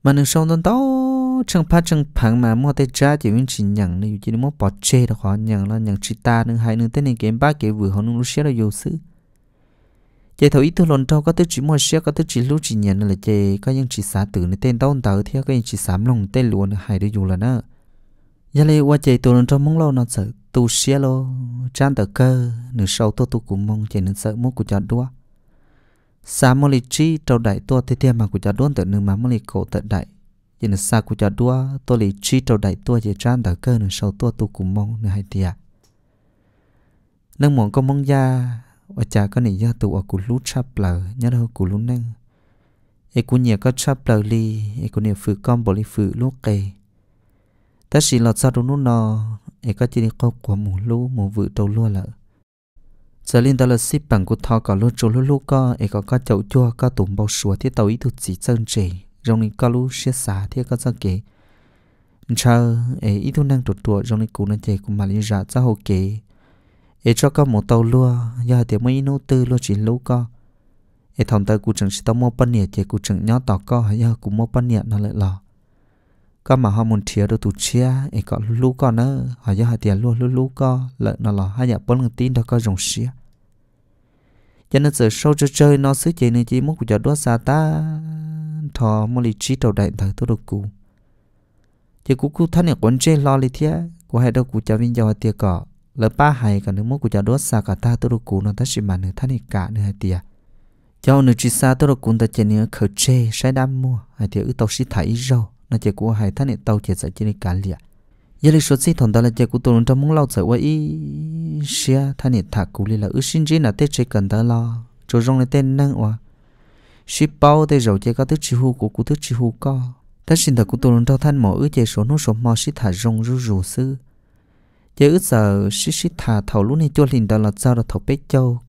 mà nửa sau tao tao chẳng phát chẳng phẳng mà mua tay cha chỉ viên chỉ nhận nửa chỉ mua bỏ chế được khó nhận là nhận chỉ ta nửa hai nửa tên này kém ba kể vừa hầu nửa lúc sẽ là vô sự chạy thầu ít thôi lần tao có tới chỉ mua xe có tới chỉ lúc chỉ nhận là chạy có những chỉ xả tử nửa tên tao tao thì có những chỉ sám lòng tên luôn hai đứa dù là nữa giờ lấy qua chạy tụi nó trong mong lâu nó sợ tu xia lô chan tờ cơ nửa sau tôi tôi cũng mong chạy nửa sợ muốn của cho đua sa mô lì chi trâu đại tôi thế thế mà của cho đua tự nửa mà mô lì cổ tự đại chỉ nửa sa của cho đua tôi lì chi trâu đại tôi chỉ chan tờ cơ nửa sau tôi tôi cũng mong nửa hai tia nâng mong có mong ra và cha có nị gia tụ ở cụ lú chắp lờ nhớ đâu cụ lú năng ai cụ nhẹ có chắp lờ li ai cụ nhẹ phử con bỏ li phử lúc kề ta chỉ lọt sao đúng nó ấy có chỉ đi câu của mù lú mù vự trâu lúa là, giờ lên ta là ship bằng của thọ cả lúa trâu lúa lú có ấy có có chậu chua có tùng bao sủa thì tàu ý thuộc chỉ chân chỉ rong này có lú xia xả thì có sao kể chờ ấy ý thuộc năng tụt tụt rong này cú năng chạy cũng mà lý ra ra hồ kể ấy cho có một tàu lúa giờ thì mấy nô tư lúa chỉ lúa có ấy thằng ta cú chẳng chỉ tao mua bánh nhẹ thì cú chẳng nhớ tao có hay giờ cú mua bánh nhẹ nó lại là có mà họ muốn chia đôi tụ chia ấy có lú có nữa họ giờ họ tiền luôn lú lú có lợi nó là hai nhà bốn người tin đó có rồng xia cho nên giờ sâu chơi chơi nó xứ chơi nên chỉ muốn của cho đốt xa ta thò mua lì chi đầu đại thời tôi đồ cũ chỉ cú cú thân nhà quấn chơi lo lì thế, của hai đâu của cho viên giàu tiền cỏ lợi ba hai cả nước muốn của cho đốt xa cả ta tôi đồ cũ nó thật sự mà nửa thân này cả nửa hai tiền cho nửa chi xa tôi đồ cũ ta chỉ nửa khởi chơi sai đam mua hai tiền ư tàu xí thải rồi nó chỉ của hai thằng này tàu chỉ sợ chỉ cả liệt giờ lịch sử thằng đó là chỉ của tôi trong muốn lâu sợ quá ý xia thân này thà cú li là ước sinh chỉ là tết chỉ cần đó lo cho rong này tên năng quá ship bao tê rồi chỉ có tết chỉ hu của cú tết chỉ hu co ta xin thật của tôi trong thân mỏ ước chỉ số nó số mò ship thả rong rú rú sư giờ ước giờ ship ship thả thầu lúc này cho linh đó là sao là thầu bế châu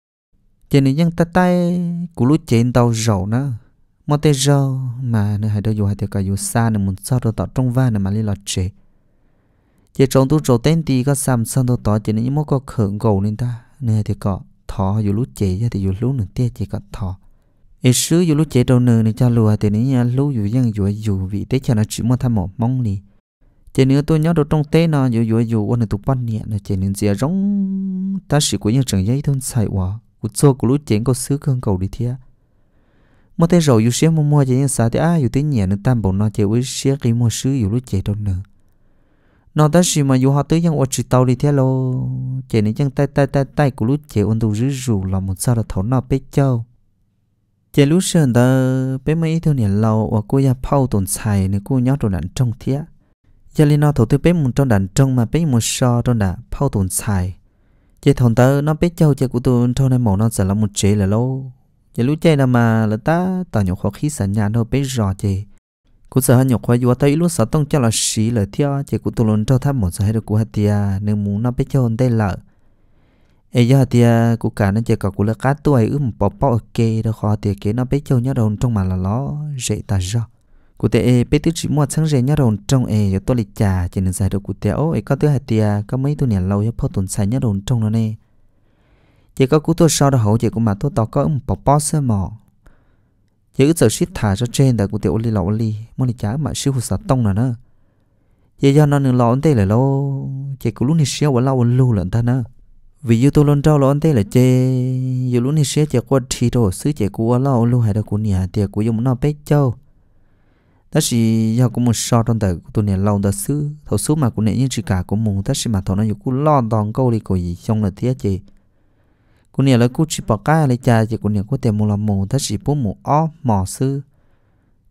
giờ này dân ta tay của lúc trên tàu giàu nữa một tê rau mà nơi hai đứa dù hai tiêu cả dù xa nữa muốn sao đâu tỏ trong va nữa mà li lọ chế chỉ trong tu trầu tên thì có sam sang đâu tỏ chỉ nên mỗi có khẩn cầu nên ta nơi hai thì có thọ dù lúc chế ra thì dù lúc nửa tê chỉ có thọ ít xứ dù lúc chế đầu nửa nên cho lùa thì nên lúc dù dân dù dù vị tế cha nó chỉ muốn tham một mong lì chỉ nếu tôi nhớ đâu trong tế nó dù dù dù ôn này tụ quan nhẹ là chỉ nên dìa rong ta sĩ của những trường giấy thôn xài quá của chỗ của lúc chế có xứ khẩn cầu đi thiệt một tay rồi yêu xé mua mua chỉ những sao thì ai yêu tiếng nhẹ nữa, tam bộ nó chơi với xé cái mua sứ yêu lúc chơi đâu nữa nó ta gì mà yêu họ tới chẳng ôn chỉ tàu đi theo lo chơi nên chẳng tay tay tay tay của lúc chơi ôn tu rứ rủ là một sao là thấu nó bé châu chơi lúc sơn ta bé mấy thiếu niên lâu và cô ya phao tồn xài nên cô nhớ rồi đàn trong thiết. giờ lên nó thấu tới bé một trong đạn trong mà bé một so trong đà phao tồn xài chơi thằng ta nó bé châu chơi của tôi trong này màu nó sẽ là một chế là lâu giờ lúc chơi nào mà là ta tao nhục khó khí sẵn nhà đâu biết rõ chơi, cú sợ nhục khó vua tới lúc sợ tông cho là xí là theo chơi cú tôi luôn cho tham một sợ được cú hạt tia nên muốn nó biết cho hồn đây là ấy giờ thì cú cả nên chơi cả cú là cá tuổi ướm bỏ bỏ ok đó khó thì cái nó biết cho nhớ đồn trong mà là nó dễ ta rõ cụ thể biết tiếng chỉ mua sáng rẻ nhớ đồn trong ấy giờ tôi lịch trà chỉ nên giải được cụ thể ấy có thứ hạt tia có mấy tuổi nè lâu cho phô tuần sai nhớ đồn trong nó nè chỉ có cú tôi sau đó hậu chỉ cũng mà tôi tao có một bọc bó sơ mò chỉ ít giờ ship thả cho trên đời của tiểu li lẩu li muốn đi chả mà siêu sạt tông nữa nữa chỉ do nó nương lo anh tê lại lo chỉ của lúc này siêu và lâu lâu lận ta nữa vì như tôi luôn trao lo anh tê là chê dù lúc này siêu chỉ qua thì đồ xứ chỉ của lâu lâu hay đâu của nhà thì của dùng nó bé châu ta chỉ do cũng một so trong đời của tôi này lâu ta xứ thầu số mà của nè những chỉ cả của mùng ta chỉ mà thầu nó dù cũng lo toàn câu đi của gì trong là thế chị cô nè là cô chỉ bỏ cái là cha chỉ cô nè cô tìm một là mù ta sự bố mù ó mỏ sư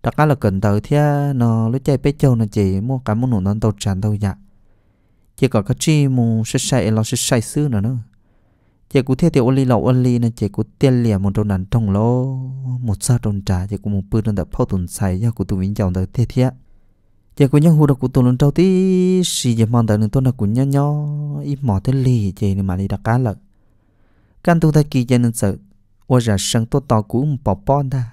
đặc cái là cần tới thì nó lấy chạy bé châu nó chỉ mua cái một nổ nó tàu tràn tàu dạ chỉ có cái chi mù sẽ sai là sẽ sai sư nữa nữa chỉ cô theo tiểu ly lậu ly nó chỉ cô tiền liền một đôi nắn trong lô một sa trong trà chỉ cô một bữa đơn đã phao tuần xài cho cô tụi mình chồng tới thế thế chỉ cô nhớ hồ đặc cô tụi lần trâu tí xì giờ mang tới nữa tôi là cô nhớ nhớ ít mỏ thế lì chỉ mà đi đặc cá lợn căn tu thay kỳ dân sợ Ôi ra sân tốt tỏ của một bọc bó ta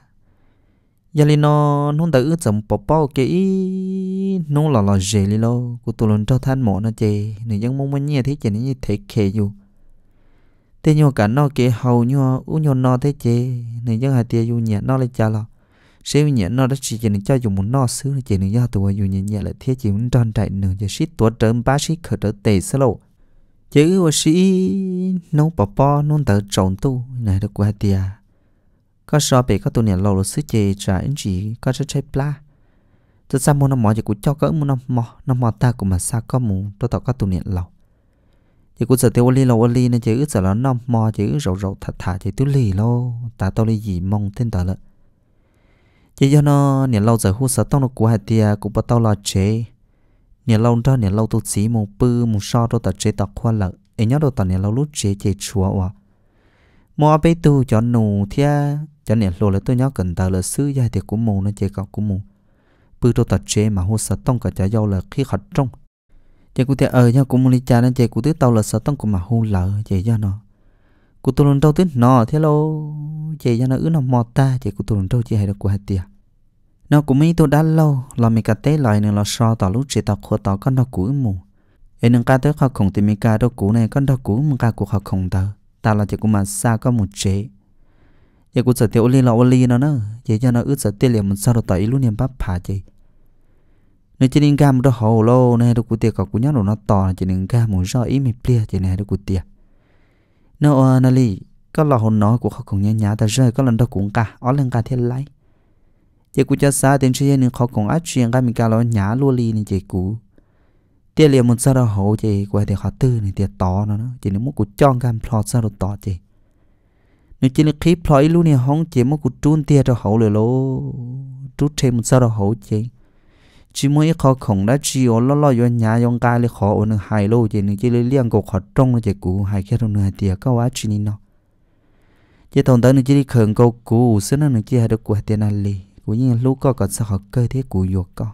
Giờ lì nó nôn ta ước chồng bọc bó kỹ nó lò lò dễ lì lô Cô tù lồn cho than mộ nó chê Nữ dân mong mong nhẹ thế chê như thế kề dù Thế nhô cả nó kê hầu nhô Ú nhô nó thế chê Nữ dân hà tìa dù nhẹ nó lại chà lò Sẽ nhẹ nó đã chỉ chê nữ cho dù muốn nó xứ Chê nữ dân tù dù nhẹ nhẹ lại thế chê Muốn tròn trại nữ Chê xít tuột trớm bá xít khởi trở tệ xa lộ chứ hoa sĩ nông bỏ bỏ nông tờ trộn tu này được quá tiệt có so bị có tu nè lâu rồi sức chê trả anh chị có sẽ chơi pla tôi xa mua nó mò thì cũng cho cỡ mua nó mò nó mò ta cũng mà sao có mù tôi tạo có tu nè lâu thì cũng sợ tiêu li lâu li nên chứ sợ nó nông mò chứ rầu rầu thả thả chứ tiêu lì lâu ta tao li gì mong tên tờ lợn chỉ do nó nè lâu giờ hú sợ tao nó của hạt tiệt cũng bắt tao lo chế nhà lâu đó nhà lâu tôi chỉ một bư một so tôi ta chế tập khoa lợ ấy nhớ tôi ta nhà lâu lúc chế chế chúa wa mua bé tu cho nụ thia cho nhà lâu là tôi nhớ cần tờ là sư gia thì cũng mù nó chế cọc cũng mù bư tôi ta chế mà hồ sợ tông cả cho dâu là khi khạch trong chế cụ thể ở ờ, nhà cũng muốn đi cha nên chế cụ tứ tao là sợ tông của mà hồ lợ chế cho nó cụ tôi lần đầu tứ nọ thế lâu chế cho nó ứ nó mọt ta chế cụ tôi lần đầu chế hay là của hạt tiền nó cũng mấy tôi đã lâu là mình cả tế lại nên là so tỏ lúc chỉ tỏ khổ tỏ con đó cũ mù ấy nên cả tới học không thì mình cả đó cũ này con đó cũ mình cả của học không tao ta là chỉ cũng mà xa có một chế giờ cũng sợ tiểu li là li nó nữa vậy cho nó ước sợ tiểu liền mình sao tỏ tẩy luôn niềm bắp phá chị nên chỉ nên gam đó hồ lâu này đó cụ tiệc cậu cũng nhớ nó tỏ là chỉ nên gam muốn rõ ý mình plea chỉ này đó cụ tiệc nó ở ờ, nơi có là hồn nói của học không nhá nhá ta rơi có lần đó cũng cả ở lần cả thiên lấy chị cụ cha xa đến chơi nên khó cùng át chuyện cái mình cả lo nhả lua li nên chị cụ tiền liền muốn sao đó hậu chị quay để khó tư nên tiền to nó nó chị nếu muốn cụ chọn cái plot sao đó to chị nếu chị nếu khi plot luôn này hóng chị muốn cụ trốn tiền cho hậu rồi lo trút thêm một sao đó hậu chị chỉ muốn cái khó khổng đã chỉ ở lo lo yo nhà yong cái là khó ở nơi hai lô chị nên chị lấy liang cổ khó trung là chị cụ hai cái trong nơi tiền có quá chị nên nó chị thằng tới nên chị đi khẩn cầu cụ xin nó nên chị hai được của tiền này của những lúc có có sao họ cơ thế của yêu có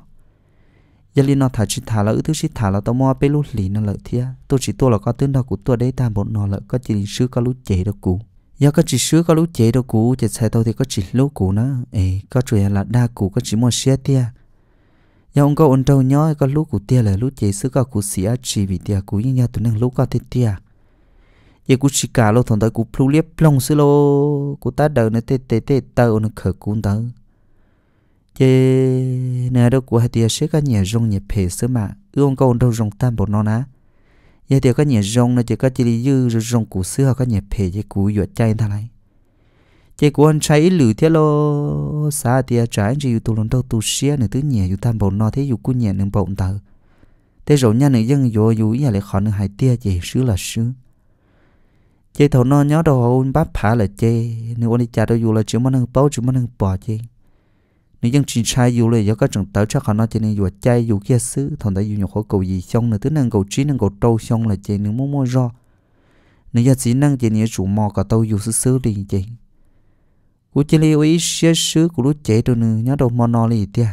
giờ liền nó thả chỉ thả là ứ thứ chỉ thả là tao mua bê lúc lì nó lợi thia tôi chỉ tôi là có tướng đầu của tôi đấy ta một nó lợi có chỉ sứ có lúc chế đâu cũ giờ có chỉ sứ có lúc chế đâu cũ chỉ xe tôi thì có chỉ lúc cũ nữa ê có chuyện là đa cũ có chỉ mua xe tia giờ ông có ôn trâu nhỏ có lúc của tia là lúc chế sứ có của xí chỉ vì tia cũ nhưng nhà tụi năng lúc có thế tia giờ cú chỉ cả lô thằng tới cú plu liếp plong xí lô cú ta đời nó tê tê tê tơ nó khởi cú tới chế nè đâu của hai tia sẽ có nhà rong nhẹ phe sớm mà ương câu đâu rong tam bộ nó ná ye tia có nhà rong nó chỉ có chỉ dư rồi rong củ sữa có nhà phe chế củ giọt chay thằng này ye của anh ít lửa thế lo xa tia trái chỉ yêu tu lần đâu tu xia nữa thứ nhẹ dù tam bộ nó thế dù cu nhẹ nương bộn tờ thế rồi nha nữ dân vô dù nhà lại khỏi nữ hai tia chỉ sứ là sứ chế thầu nó nhớ đồ hôn bắp phá là chế nếu anh đi chà đâu dù là chịu mất ăn bao chịu mất ăn bò chế nếu dân trình sai dù lời do các trường tớ cho họ nói cho nên dù chay dù kia sứ thằng ta dù nhiều khó cầu gì xong nữa tức năng cầu trí năng cầu trâu xong là chị nếu muốn mua do nếu giờ chỉ năng chị nếu chủ mò cả tàu dù xứ xứ liền chị cú chị li ý xế xứ của lúc chế đâu nữa nhớ đâu mò nó liền tia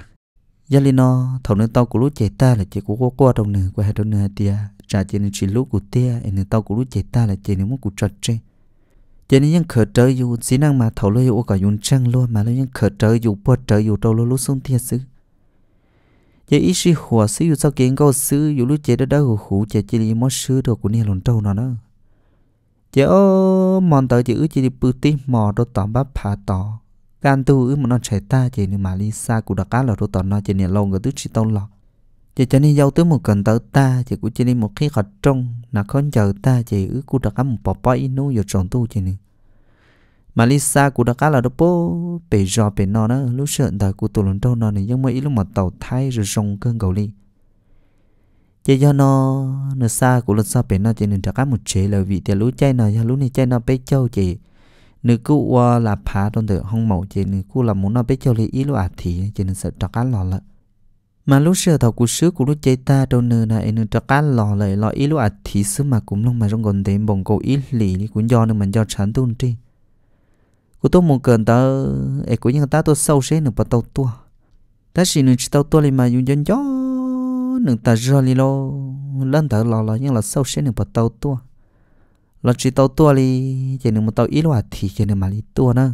giờ li nó thằng nên tàu của lúc chế ta là chị của qua qua đâu nữa qua đâu nữa tia trả chị nên chỉ lúc của tia nên tàu của lúc chế ta là chị nếu muốn của trật trên cho nên những khởi trở dù chỉ năng mà thầu lôi ô cả dùng trăng luôn mà lấy những khởi trở dù bớt trở dù đâu lôi lối xuống thiên sư giờ ý sĩ hòa sĩ dù sao kiến câu sư dù lúc chế đó đã hủ hủ chế chỉ đi mất sư đồ của nia lồn trâu nó đó giờ mòn tới chữ chỉ đi bự tí mò đồ tỏ bắp phá tỏ can tu ứ mà nó chạy ta chỉ nên mà li xa của đặc cá là đồ tỏ nó chỉ nia lâu người tứ chỉ tông lọ chỉ cho nên dâu tới một cần tới ta chỉ cũng chỉ nên một khi khọt trong là con chờ ta chỉ ước cụ đặc một bò bò inu giờ tròn tu chỉ nên mà Lisa cụ đặc là đâu bố bị giò bị nọ đó lúc sợ đời cụ tụ lần đâu nọ này nhưng mà ý lúc mà tàu thay rồi rong cơn cầu ly chỉ do nó nó xa cụ lần sau bị nó chỉ nên đặc một chế là vị tiền lũ chay nọ giờ lũ này chay nó bế châu chỉ nữ cụ là phá trong từ không mẫu chỉ nên cụ là muốn nó bế châu lấy ý lúc à thì chỉ nên sợ đặc lọ lợn mà lúc xưa thầu cú sứ của lúc chơi ta đâu nơ này nơ cho cá lò lại lò ý lúc à thì sứ mà cũng lúc mà trong gần đến bồng cầu ít lì thì cũng do nơ mình do sản tuôn đi. của tôi muốn cần ta ấy của những ta tôi sâu xế nữa bắt tàu tua ta chỉ nơ chỉ tàu tua thì mà dùng dân gió nơ ta do lì lo lên thở lò là nhưng là sâu xế nữa bắt tàu tua là chỉ tàu tua thì chỉ nơ một tàu ý lúc à thì chỉ nơ mà lì tua nữa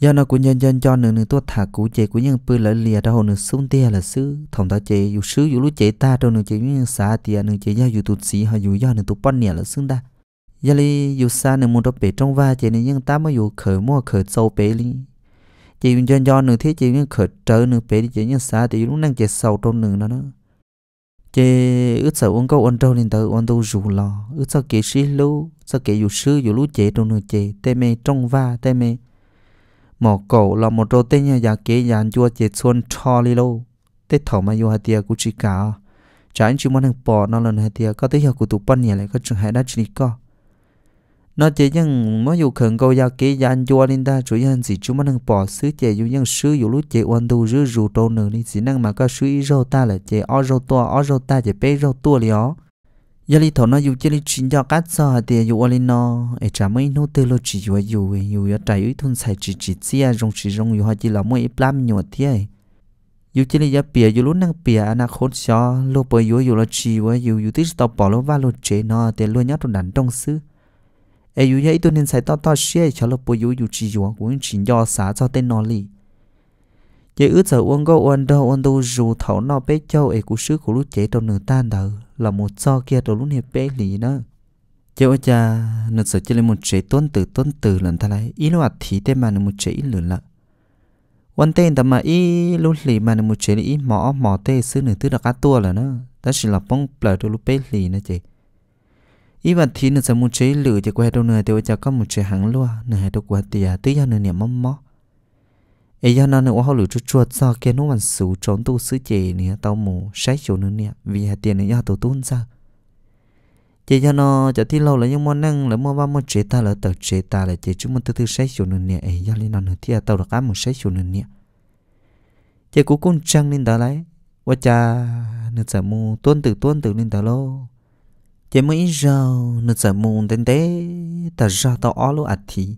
do nó của nhân dân cho nửa nửa tua thả cũ chế của nhân bươi lợi lìa đâu nửa sung tia là sứ thòng ta chế dù sứ dù lũ chế ta trong nửa chế những xã tia nửa chế do dù tụt sĩ họ dù do nửa tụt bắn nè là sưng ta giờ li dù xa nửa muốn đâu bể trong va chế nửa nhân ta mới dù khởi mua khởi sâu bể li chế nhân do nửa thế chế những khởi trở nửa bể chế những xã thì lúc năng chế sâu trong nửa đó chế ước sợ uống câu uống trâu nên tự uống đâu rủ lò ước sợ kế sĩ lưu sợ kế dù sứ dù lũ chế trong nửa chế tê mê trong va tê mê mỏ cổ là một đôi tay nhà già kế dàn chua chết xuân cho li lô tết thảo mà yêu hạt tia cũng chỉ cả trái anh chỉ muốn hàng bỏ nó lần hạt tia có tới hiệu của tụ bắn nhỉ lại có trường hải đã chỉ có nó chỉ nhưng mà yêu khẩn cầu giả kế dàn chua lên ta chủ nhân gì chú muốn hàng bỏ xứ chè yêu nhưng xứ yêu lúc chè oan tu rứ rù trâu nở đi chỉ năng mà có sứ râu ta là chè o râu to o râu ta chè bé râu tua li giờ đi thọ nó dù chỉ đi chuyện cho cát sao thì dù ở lên nó ấy chả mấy nô tư lo chỉ dù dù dù e. ở trái ấy thôn xài chỉ chỉ xia rong chỉ rong dù họ chỉ làm mỗi plam nhọ thế dù chơi đi giờ bìa dù lúc năng bìa anh khốn xó lo bơi dù dù lo chỉ với dù dù tích tao bỏ lo va lo chế nó để lo nhát trong đàn trong xứ ấy dù giờ ấy tôi nên xài to to xia cho lo bơi dù dù chỉ dù cũng chỉ do xả cho tên nó li chỉ ước giờ uống go uống đâu uống đâu dù thọ nó bé cho ấy cũng sứ của lúc chế trong nửa tan đời là một cho kia đồ lúc này bé lý đó chế ôi cha nó sẽ chơi lên một chế tuân từ tuân từ lần ta lại ý là thì thế mà nó một chế lửa lận quan tên ta mà ý lúc lì mà nó một chế ý mỏ mỏ tê xứ nửa thứ đặc cá tua là nó ta chỉ là bông bờ đồ lúc bé lì nó chị ý vật thì nó sẽ một chế lửa chỉ quay đâu nửa thì ôi cha có một chế hẳn luôn nửa hai đồ quay tiệt tứ gia nửa niệm mắm mó ấy giờ nó nữa họ lựa cho chuột sao kia nó vẫn sủ trốn tu sứ chỉ nè tao mù sách chỗ nữa nè vì hạt tiền này giờ tao tuôn sao chỉ cho nó cho tí lâu là những món năng là mua ba món chế ta là tờ chế ta là chỉ chúng mình từ từ sách chỗ nữa nè ấy giờ lên nó nữa thì tao được ăn một sách chỗ nữa nè chỉ cú con trăng nên đó lấy và cha nó sợ mù tuôn từ tuôn từ nên đó lô chỉ mới giờ nó sợ mù đến thế ta ra tao ó lô ạt à thì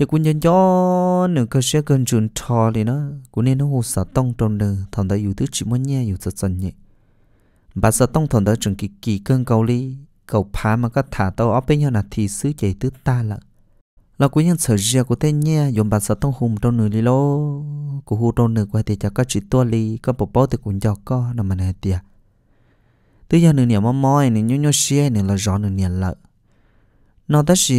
giờ cũng nhân cho nửa cơ sẽ cần chuẩn trò thì nó cũng nên nó hồ sợ tông trong đời thằng đã dù thứ chỉ muốn nghe dù thật dần nhỉ bà sợ tông thằng đã chuẩn kỳ kỳ cơn cầu ly cầu phá mà các thả tàu ốp bên nhau là thì sứ chạy tứ ta lận là cũng nhân sở riêng của thế nhé dùng bà sợ tông hùng trong nửa đi lô của hù trong nửa quay thì cho các chỉ tua ly các bộ bó thì cũng cho có nằm mà này tiệt từ giờ nửa niệm mỏi nửa nhô nhô xe nửa là rõ nửa niệm lợn nó ta chỉ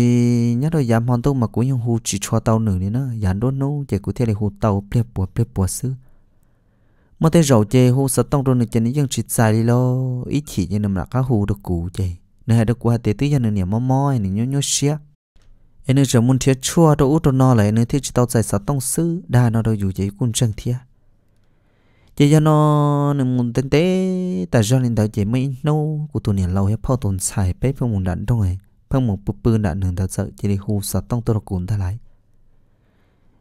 nhớ đôi giảm hoàn tông mà cũng những hù chỉ cho tàu nửa đấy nó giảm đốt nô chỉ có thể là hù tàu pleb bùa pleb bùa sư mà tới rầu chê hù sợ tông rồi nửa chân những chỉ xài đi lo ít chỉ như nằm là cá hù được cũ chê nửa hai được qua tế tứ dân nửa mò mò nửa nhớ nhớ xia em nửa giờ muốn thiết cho đâu út nó lại nửa thiết chỉ tàu xài sợ tông sư đa nó đâu dù chê cũng chẳng thiết chỉ cho nó nên muốn tinh tế tại do nên tao chỉ mấy nô của tuổi này lâu hết phao tồn xài bếp phong muốn đạn trong phang một búp bư đã nương đào sợ chỉ đi hù sợ tông tôi cún ta lại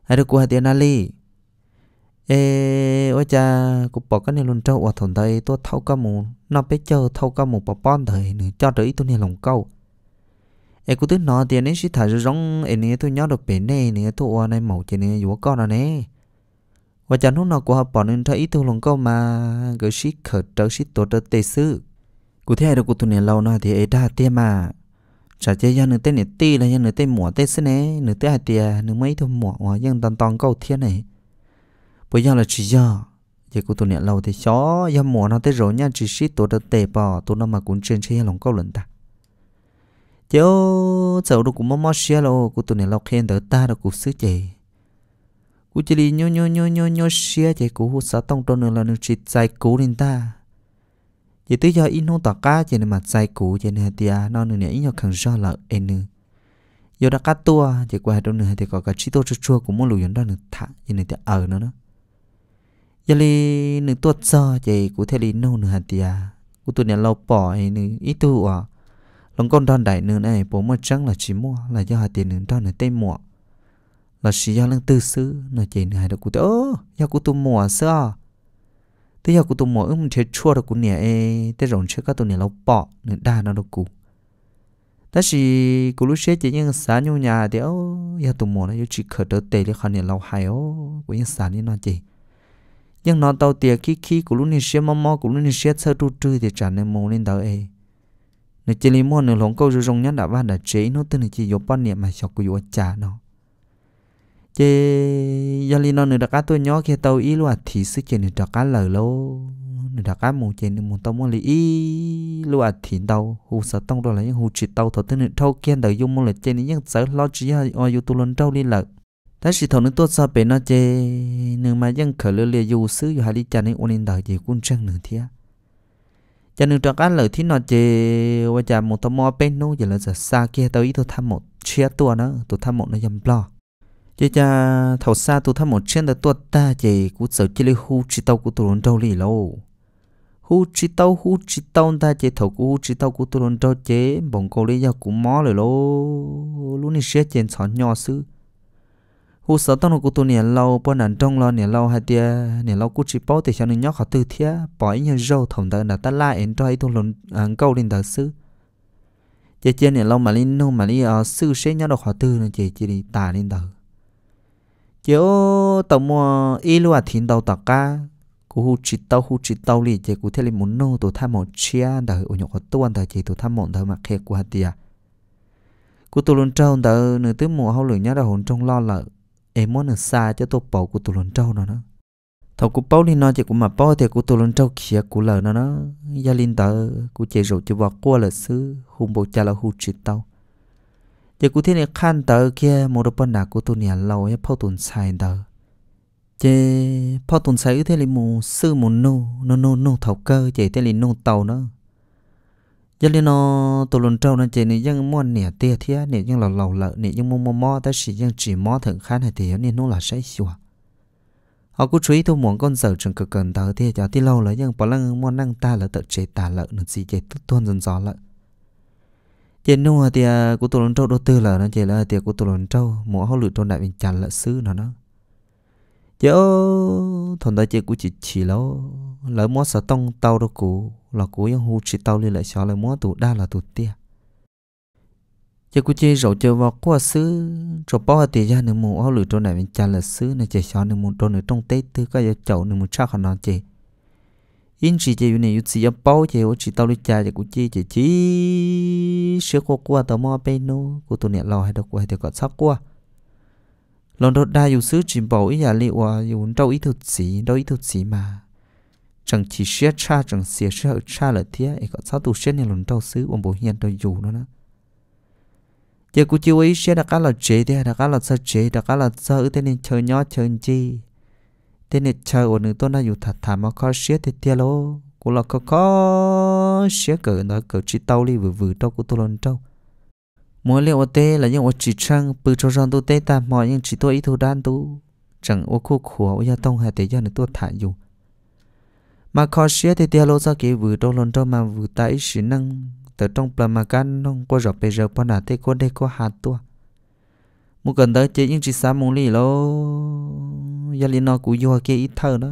ai được qua tiền ali ê ôi cha cũng bỏ cái này luôn trâu ở thôn đây tôi thâu cá mù nó bé chờ thâu cá mù bỏ bon thời nữa cho tới tôi này lòng câu ê cũng tính nó tiền ấy xí thả rồi rong ê này tôi nhớ được bể nè này tôi ở này màu chỉ này vua con rồi nè và chẳng lúc nào của họ bỏ nên thấy tôi lòng câu mà cứ xí khởi trở xí tổ trở tề sư cụ thế được cụ tôi này lâu nó thì ấy đã tiêm mà chả chơi ra nửa tên này ti là nửa tên mỏ tên xí này nửa tên hai tia nửa mấy thôi mỏ mà dân toàn toàn câu thiên này bây giờ là chỉ do giờ cô tụi này lâu thì chó giờ mỏ nó tới rồi nha chỉ xí tụi nó tệ bò tụi nó mà cũng trên chơi lòng câu lần ta cháu sau đó cũng mò mò xe lâu cô tụi này lâu khen đỡ ta đâu cũng xứ chị cô chỉ đi nhô nhô nhô nhô nhô xe chị cũng hút sáu tông trôn nữa là nửa chỉ dài cú lên ta chỉ tới giờ in hôn tỏ cá trên mặt sai cũ trên hạt tia non nữa nhảy nhọc khẳng do lợ em nữa giờ đã cắt tua chỉ qua đâu nữa thì có cả chi tô chua chua của mỗi lùi đó nữa thả trên này thì ở nữa giờ li nữa tuột so chỉ cũng thế li nâu nữa hạt tia của tôi này lâu bỏ hay nữa ít tu à lòng con đòn đại nữa này bố mà chẳng là chỉ mua là do hạt tiền nữa đó nữa tên mua là chỉ do lương tư xứ nó chỉ nữa hạt được của tôi ô do của tôi mua sao thế giờ cụ tụ mỗi ông chết chua được cụ nè ê thế rồng chết các tụ nè lâu bỏ nè đa nó được cụ đó chỉ cụ lúc chế chỉ những sáng nhau nhà thì ô giờ tụ mỗi nó chỉ khởi đỡ tệ thì khăn nè lâu hay ô của những sáng đi nó chỉ nhưng nó tàu tiền khi khi cụ lúc nè chế mò mò cụ lúc nè chế sơ tu trư thì trả nè mồ lên đầu ê nè chỉ lấy mò nè lồng câu rồi rồng nhát đã ban đã chế nó tên nè chỉ yếu bao niệm mà chọc cụ yếu trả nó chế yali nó nửa đặc cá tôi nhớ khi tàu ý luôn thì sức chế nửa đặc cá lờ lô nửa đặc cá một chế nửa một tàu một lý ý luôn thì tàu hồ sơ tông rồi là những hồ chỉ tàu thôi thế nửa thâu kia đời dùng một lệ chế những sợ lo chỉ hay ở youtube luôn trâu đi lợt thế thì thằng nước tôi sao bé nó chế nhưng mà dân khởi lừa lừa dù xứ dù hai đi chân nửa ôn in đời gì cũng chẳng nửa thiệt cho nên trong cá lời thì nó chế và chả một tàu mò bên nó giờ là giờ xa kia tàu ý tôi tham một chia tua nó tôi tham một nó dầm lo chỉ cha thầu xa tụ thăm một chân đã tuột ta chỉ cú sở chỉ lấy hú chỉ tàu của tụ lồn trâu lì lâu hú chỉ tàu hú chỉ tàu ta chỉ thầu cú chỉ tàu cú tụ lồn trâu chế bồng câu lấy giao cũng mỏ lì lô luôn đi xét trên sọ nhỏ sư hú sở tông cú tụ nè lâu bao nản trong lo nè lâu hai tia nè lâu cú chỉ bao thì cho nên nhóc họ từ thía bỏ những râu thòng ta đã ta lại ến cho ấy tụ lồn à, câu lên ta sư chị chị này lâu mà linh nô mà đi sư sẽ nhớ được họ từ nên chị chỉ đi tà lên đầu chiếu tàu mua y luôn thìn đầu tạc ca cú hú chỉ tàu hú chỉ tàu lì chỉ cú thế lì muốn nô tụ tham một chia đời ôi nhọc tuân thời chỉ tụ tham một thời mặc khe của hạt tiệt cú tụ luôn trâu đời nửa tứ mùa hậu lượng nhớ đời hồn trong lo lợ em muốn nửa xa cho tụ bảo cú tụ luôn trâu nó nó thầu cú bao lì nó chỉ cú mà bảo thì cú tụ luôn trâu kia cú lợ nó nó gia linh đời cú chỉ rượu chỉ vào cua là xứ hùng bộ cha là hú chỉ tàu chỉ cụ thiên này khăn tờ kia một đợt bận nà cụ tu nhà lâu ấy phao tuần sai tờ chế phao tuần sai thế là mù sư mù nô nô nô nô thầu cơ chế thế là nô tàu nữa giờ lên nó tu lần trâu nó chế này dân muốn nè tia thía nè dân lầu lầu lợ nè dân mua mua mò tới chỉ dân chỉ mò thử khăn này thì nè nô là sẽ xua họ cứ chú ý thu muốn con giờ trường cực cần tờ thì cho tí lâu là dân bỏ lăng muốn năng ta là tự chế tà lợ nó gì chế tuôn dần gió lợ trên nua thì à, của tổ lần trâu đầu tư là nó chỉ là thì của tổ lần trâu mỗi hậu lụt trong đại mình chặt là xứ nó nó chứ thằng đó chỉ của chỉ chỉ lâu lỡ mua sợ tông tàu đó cũ là cũ yang hú chỉ tàu lên lại xóa lỡ mua tụ đa là tụ tia chứ của chỉ rồi chơi vào qua xứ rồi bao thì ra nữa mùa hậu lụt trong đại mình chặt là xứ này chỉ xóa nữa mùa trong nữa trong tết thứ cái giờ chậu nữa mùa cha là nó chỉ in chỉ 因只只有你有只要包只我只到你家只古只只只 sẽ có qua tao mua bên nó của tụi nè lò hay đâu của hay đâu có sắp qua lần đầu đa yêu sứ chìm bảo ý nhà liệu à yêu đâu ý thuật gì đâu ý thuật gì mà chẳng chỉ xe cha chẳng xe xe cha là thế ấy có sao tụ xe này lần đầu sứ ông bố hiền đâu dù nó nữa giờ cũng chưa ấy sẽ đặt cá là chế thế đặt cá là sao chế đặt cá là sao ư thế nên chơi nhó chơi chi thế nên chờ ổn nữa tôi na dùng thật thả mà có xía thì tia lô cô là có có xía cỡ nó cỡ chỉ tàu đi vừa vừa đâu của tôi lần trâu mỗi liệu tê là những ô chỉ trăng bự cho rằng tôi tê ta mọi những chỉ tôi ý thủ đàn tu chẳng ô khu khổ ô gia tông hà tế gia nữa tôi thả dù mà khó xía thì tia lô ra kỹ vừa đâu lần trâu mà vừa tại xí năng từ trong plà mà can nông qua rập bây giờ bọn nà tê cô đây có hạt tua mu cần tới chế những chỉ sáng mông lì lô gia liên nó cũng vô kia ít thơ đó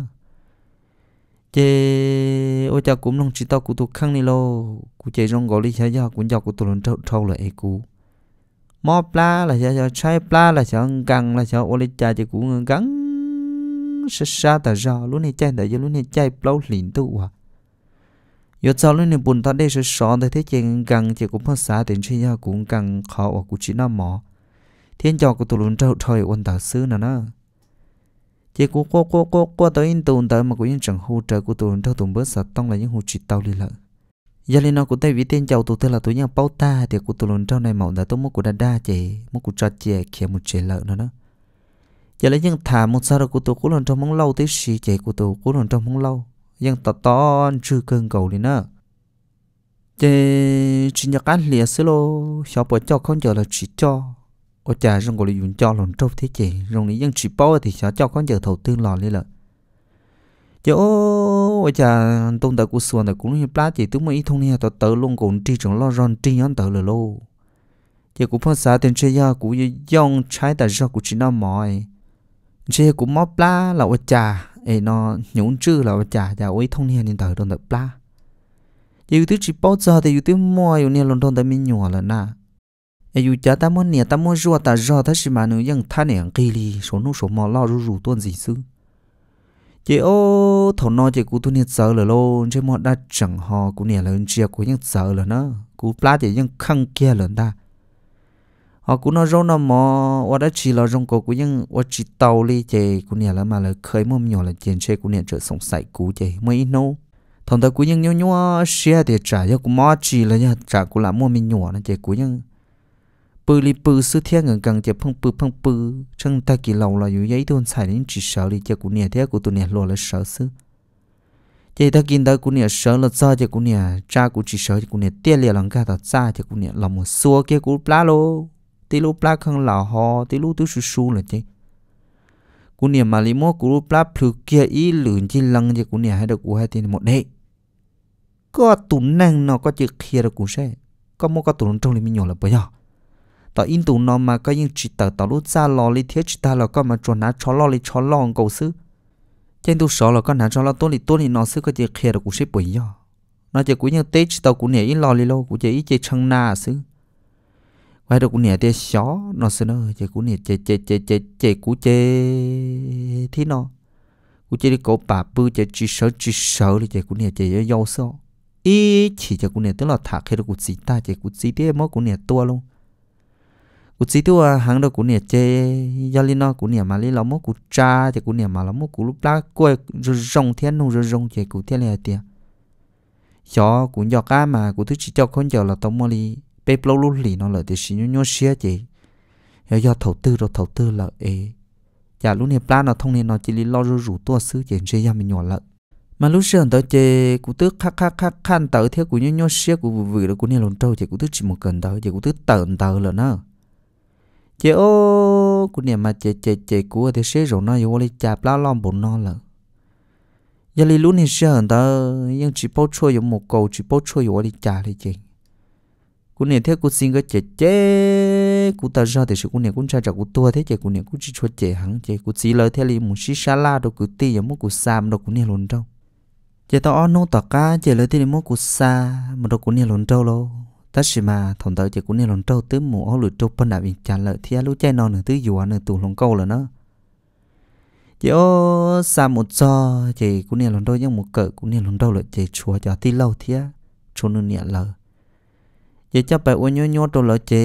chế ôi cha cũng nông chỉ tao cũng thuộc khăn đi lô, cũng chế trong gọi đi chơi cho cũng dọc của tụi lần trâu trâu lại cũ mò pla là chơi cho chơi pla là chơi găng là chơi ôi cha chỉ à. cũng gắn sa sa ta ra luôn này chơi tại giờ luôn này chơi lâu liền tu à giờ sau luôn này buồn ta đây sẽ sọ tại thế chơi găng chỉ cũng phát xả tiền chơi nhau cũng găng khó và cũng chỉ nó mò thiên cho của tụi lùn trâu trời ôn tờ sư nữa nó chỉ của cô cô cô cô tới in tụn tới mà của in chẳng hỗ trợ của tụi lùn trâu tụng bớt sợ tông là những hỗ trị tàu lì lợ giờ lên nó của tay vì thiên chầu tụi tôi là tụi nhau bao ta thì của tụi lùn trâu này màu đã tôi mua của đa đa chè mua của trò chè kia một chè lợ nữa nó giờ lấy những thả một sao của tụi của lùn trâu mong lâu tới xì chè của tụi của lùn trâu mong lâu nhưng tỏ to chưa cơn cầu đi nữa chế chỉ nhắc anh lìa xí lô, cho bỏ cho con giờ là chỉ cho ở cha rong gọi là dùng cho lòng trâu thế chị rong này dân chỉ bao thì sẽ cho con giờ thầu tư lò lên là chỗ ô ở cha tôn tại của xuân tại cũng như plá chị tôi mới thông nha tao tự luôn cũng tri trong lo ron tri nhắn tự là lô giờ cũng phân xã tiền chơi ya cũng như dòng trái tại do của chỉ nó mỏi chơi cũng móp plá là ở cha ấy nó nhún chữ là ở cha cha ấy thông nha nên tự tôn tại plá giờ tôi chỉ bao giờ thì tôi mua yêu nha luôn tôn tại mình nhỏ là na ai u cha ta muốn nia ta muốn rùa ta rùa ta chỉ mà nữ dân ta nè kỳ li số nu số mò lo rù rù tuôn gì xứ chị ô thằng nó chị cú tu nè sợ là lô chứ mò đã chẳng họ cú nè là chia cũng nhân sợ là nó cú plá chị nhân khăng kia là ta họ cú nó rong nó mò và đã chỉ là rong cổ cũng nhân và chỉ tàu li chị cú nè là mà là khơi mồm nhỏ là tiền chơi cú nè trở sống sạch cú chị mới nô, thằng ta cú nhân nhau nhau xe thì trả cho cú mò chỉ là nha trả cú là mồm mình nhỏ nó chị cú nhân bự li bự sư thiên ngừng gần chả phong bự phong bự trong ta kỳ lâu là yếu giấy tôi xài đến chỉ sợ đi chả của nhà thế của tôi nhà lo là sợ sư chỉ ta kinh ta của nhà sợ là sợ chả của nhà cha của chỉ sợ của nhà tiếc liền lòng cả ta cha chả của nhà lòng một xua kia của plá lô tí lô plá không là ho tí lô tôi su su là chứ của nhà mà li mua của plá plu kia ý lượn chỉ lăng chả của nhà hay được của hai tiền một đấy có tụm năng nó có chữ kia được của sẽ có cái có tụm trong li mi nhỏ là bây giờ tao in tù nó mà cái những chỉ tờ tao lúc ra lo li thiết chỉ ta là con mà chuẩn ná chó lo li chó lo ông cầu sư trên tu sợ là con ná chó lo tốt li tốt li nó sư có chỉ khề được cũng sẽ bùi nhau nó chỉ cũng như tết chỉ tao cũng nhẹ in lo li lo cũng chỉ ít chỉ chăng na sư quay được cũng nhẹ tê xó nó sư nó chỉ cũng nhẹ chê chê chê chê chê cũng chê thế nó cũng chỉ đi cổ bà bư chỉ chỉ sợ chỉ sợ thì chỉ cũng nhẹ chỉ yêu sâu ý chỉ chỉ cũng nhẹ tức là thả khi được cũng chỉ ta chỉ cũng chỉ thế mỗi cũng nhẹ tua luôn cụ chỉ tu hàng đầu cú nè chê do li nó cú nè mà li lắm cú cha thì cú nè mà lắm cụ lúc lá quê rồng thiên nung rồng rong cú thiên lè tiệt cho cú nhọ cá mà cú thứ chỉ cho con giờ là tông mò li bê lâu lúc lì nó lợi thì xin nhú nhú xía chè do do thầu tư rồi thầu tư là ê chả lúc nè plan nó thông nè nó chỉ li lo rồi rủ tua xứ chè chơi ra mình nhỏ lợn mà lúc xưa tới chê cú tứ khắc khắc khắc khăn tớ theo cụ nhú nhú xía cụ vừa vừa rồi cụ nè lồn trâu chè cú tứ chỉ một cần tớ chè cú tứ tận tớ là nó chế ô cũng niệm mà chế chế chế của thì sẽ rồi nó vô lấy chạp lá lon bụng nó là giờ li luôn thì sẽ hận ta nhưng chỉ bao chua dùng một cầu chỉ bao chua dùng lấy chạp thì chế cũng niệm thế cũng xin cái chế chế cũng ta ra thì sự cũng niệm cũng cha cha cũng tua thế chế cũng niệm cũng chỉ chua chế hẳn chế cũng chỉ lời theo li một xí xá la đâu cũng ti giống một cũng sam đâu cũng niệm luôn đâu chế ta ăn nô tạc cá chế lời thế li một cũng sa mà đâu cũng niệm luôn đâu luôn tất sự mà thằng tới chỉ cũng nên lòng trâu tới mù áo lụi trâu bên đại bình trả lợi thì lũ chạy non nữa tới dù nữa tù lòng câu là nó chỉ ô xa một cho chỉ cũng nên lòng trâu nhưng một cỡ cũng nên lòng trâu lợi chỉ chùa cho tí lâu thì á chùa nữa nhẹ lờ chỉ cho bài ô nhớ nhớ trâu lợi chỉ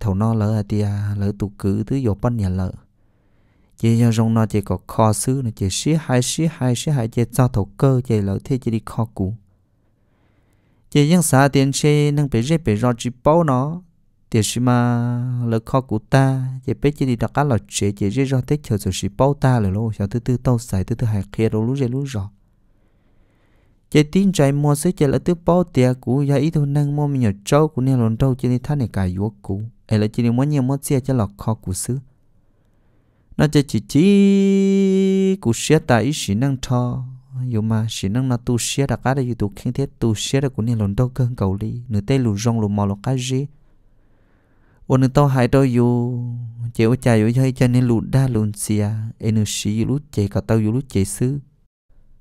thầu nó lỡ thì à lỡ tù cứ tới dù bên nhẹ lờ chỉ cho rong nó chỉ có kho xứ nó chỉ xí hai xí hai xí hai chỉ cho thầu cơ chỉ lỡ thế chỉ đi kho cũ chỉ những xã tiền xe nâng bị rết bị rò chỉ bao nó tiền xí mà lỡ kho của ta chỉ biết chỉ đi đặt cá lọt chế chỉ rết rò tết chờ rồi chỉ bao ta rồi luôn sau thứ tư tàu xài thứ tư hai kia rồi lú rê lú rò chỉ tin chạy mua sữa chỉ là thứ bao tiền của giờ ít thôi nâng mua mình nhặt trâu của nhà lồn trâu chỉ đi thắt này cả yếu cũ ấy là chỉ đi mua nhiều mua xe cho lọt kho của xứ nó chỉ chỉ chỉ của xe ta ít xí năng thọ yêu mà chỉ năng là tu sửa đã cá đây dù tu khiến thế tu sửa đã cũng nên lồn đâu cơn cầu đi nửa tay lù rong lù mò lù cái gì ôn nửa tao hại đâu yêu chế ôi chà dù chơi chơi nên lù đa lùn xìa em nửa xí lù chế cả tao yêu lù chế sư